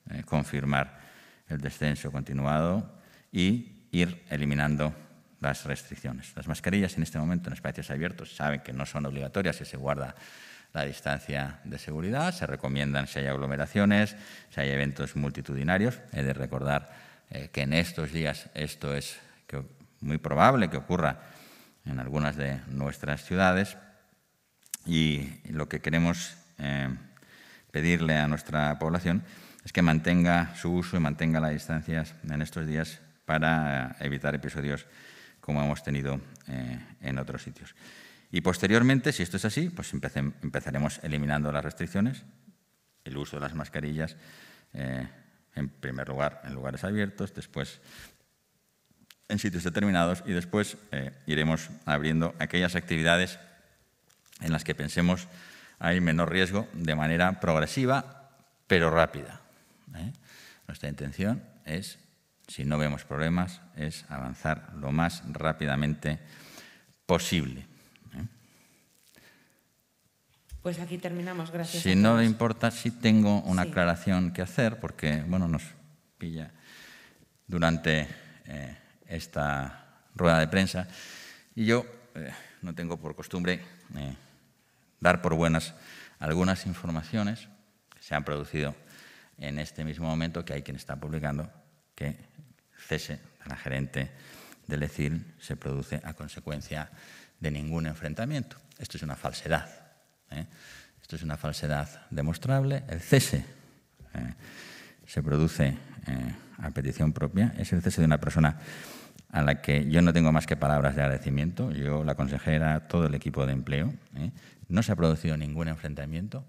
eh, confirmar el descenso continuado y ir eliminando las restricciones. Las mascarillas en este momento en espacios abiertos saben que no son obligatorias si se guarda la distancia de seguridad, se recomiendan si hay aglomeraciones, si hay eventos multitudinarios. He de recordar eh, que en estos días esto es muy probable que ocurra en algunas de nuestras ciudades. Y lo que queremos eh, pedirle a nuestra población es que mantenga su uso y mantenga las distancias en estos días para eh, evitar episodios como hemos tenido en otros sitios. Y posteriormente, si esto es así, pues empezaremos eliminando las restricciones, el uso de las mascarillas, eh, en primer lugar en lugares abiertos, después en sitios determinados y después eh, iremos abriendo aquellas actividades en las que pensemos hay menor riesgo de manera progresiva pero rápida. ¿eh? Nuestra intención es, si no vemos problemas, es avanzar lo más rápidamente posible. Pues aquí terminamos, gracias. Si no le importa, sí tengo una aclaración que hacer, porque bueno, nos pilla durante eh, esta rueda de prensa. Y yo eh, no tengo por costumbre eh, dar por buenas algunas informaciones que se han producido en este mismo momento, que hay quien está publicando que cese de la gerente del ECIL se produce a consecuencia de ningún enfrentamiento. Esto es una falsedad ¿eh? Esto es una falsedad demostrable. El cese ¿eh? se produce eh, a petición propia. Es el cese de una persona a la que yo no tengo más que palabras de agradecimiento. Yo, la consejera, todo el equipo de empleo. No se ha producido ningún enfrentamiento.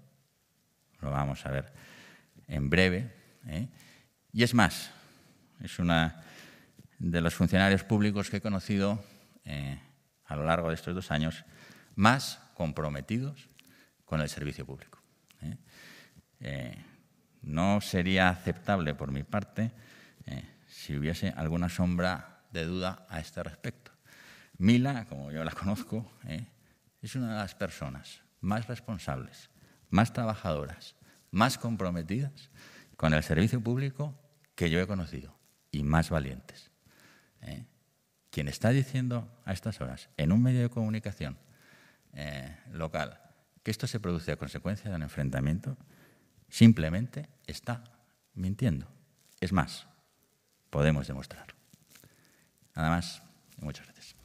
Lo vamos a ver en breve. Y es más, es una de los funcionarios públicos que he conocido a lo largo de estos dos años más comprometidos con el servicio público. ¿eh? Eh, no sería aceptable por mi parte eh, si hubiese alguna sombra de duda a este respecto. Mila, como yo la conozco, es una de las personas más responsables, más trabajadoras, más comprometidas con el servicio público que yo he conocido y más valientes. Quien está diciendo a estas horas en un medio de comunicación local que esto se produce a consecuencia de un enfrentamiento, simplemente está mintiendo. Es más, podemos demostrar. Nada más, muchas gracias.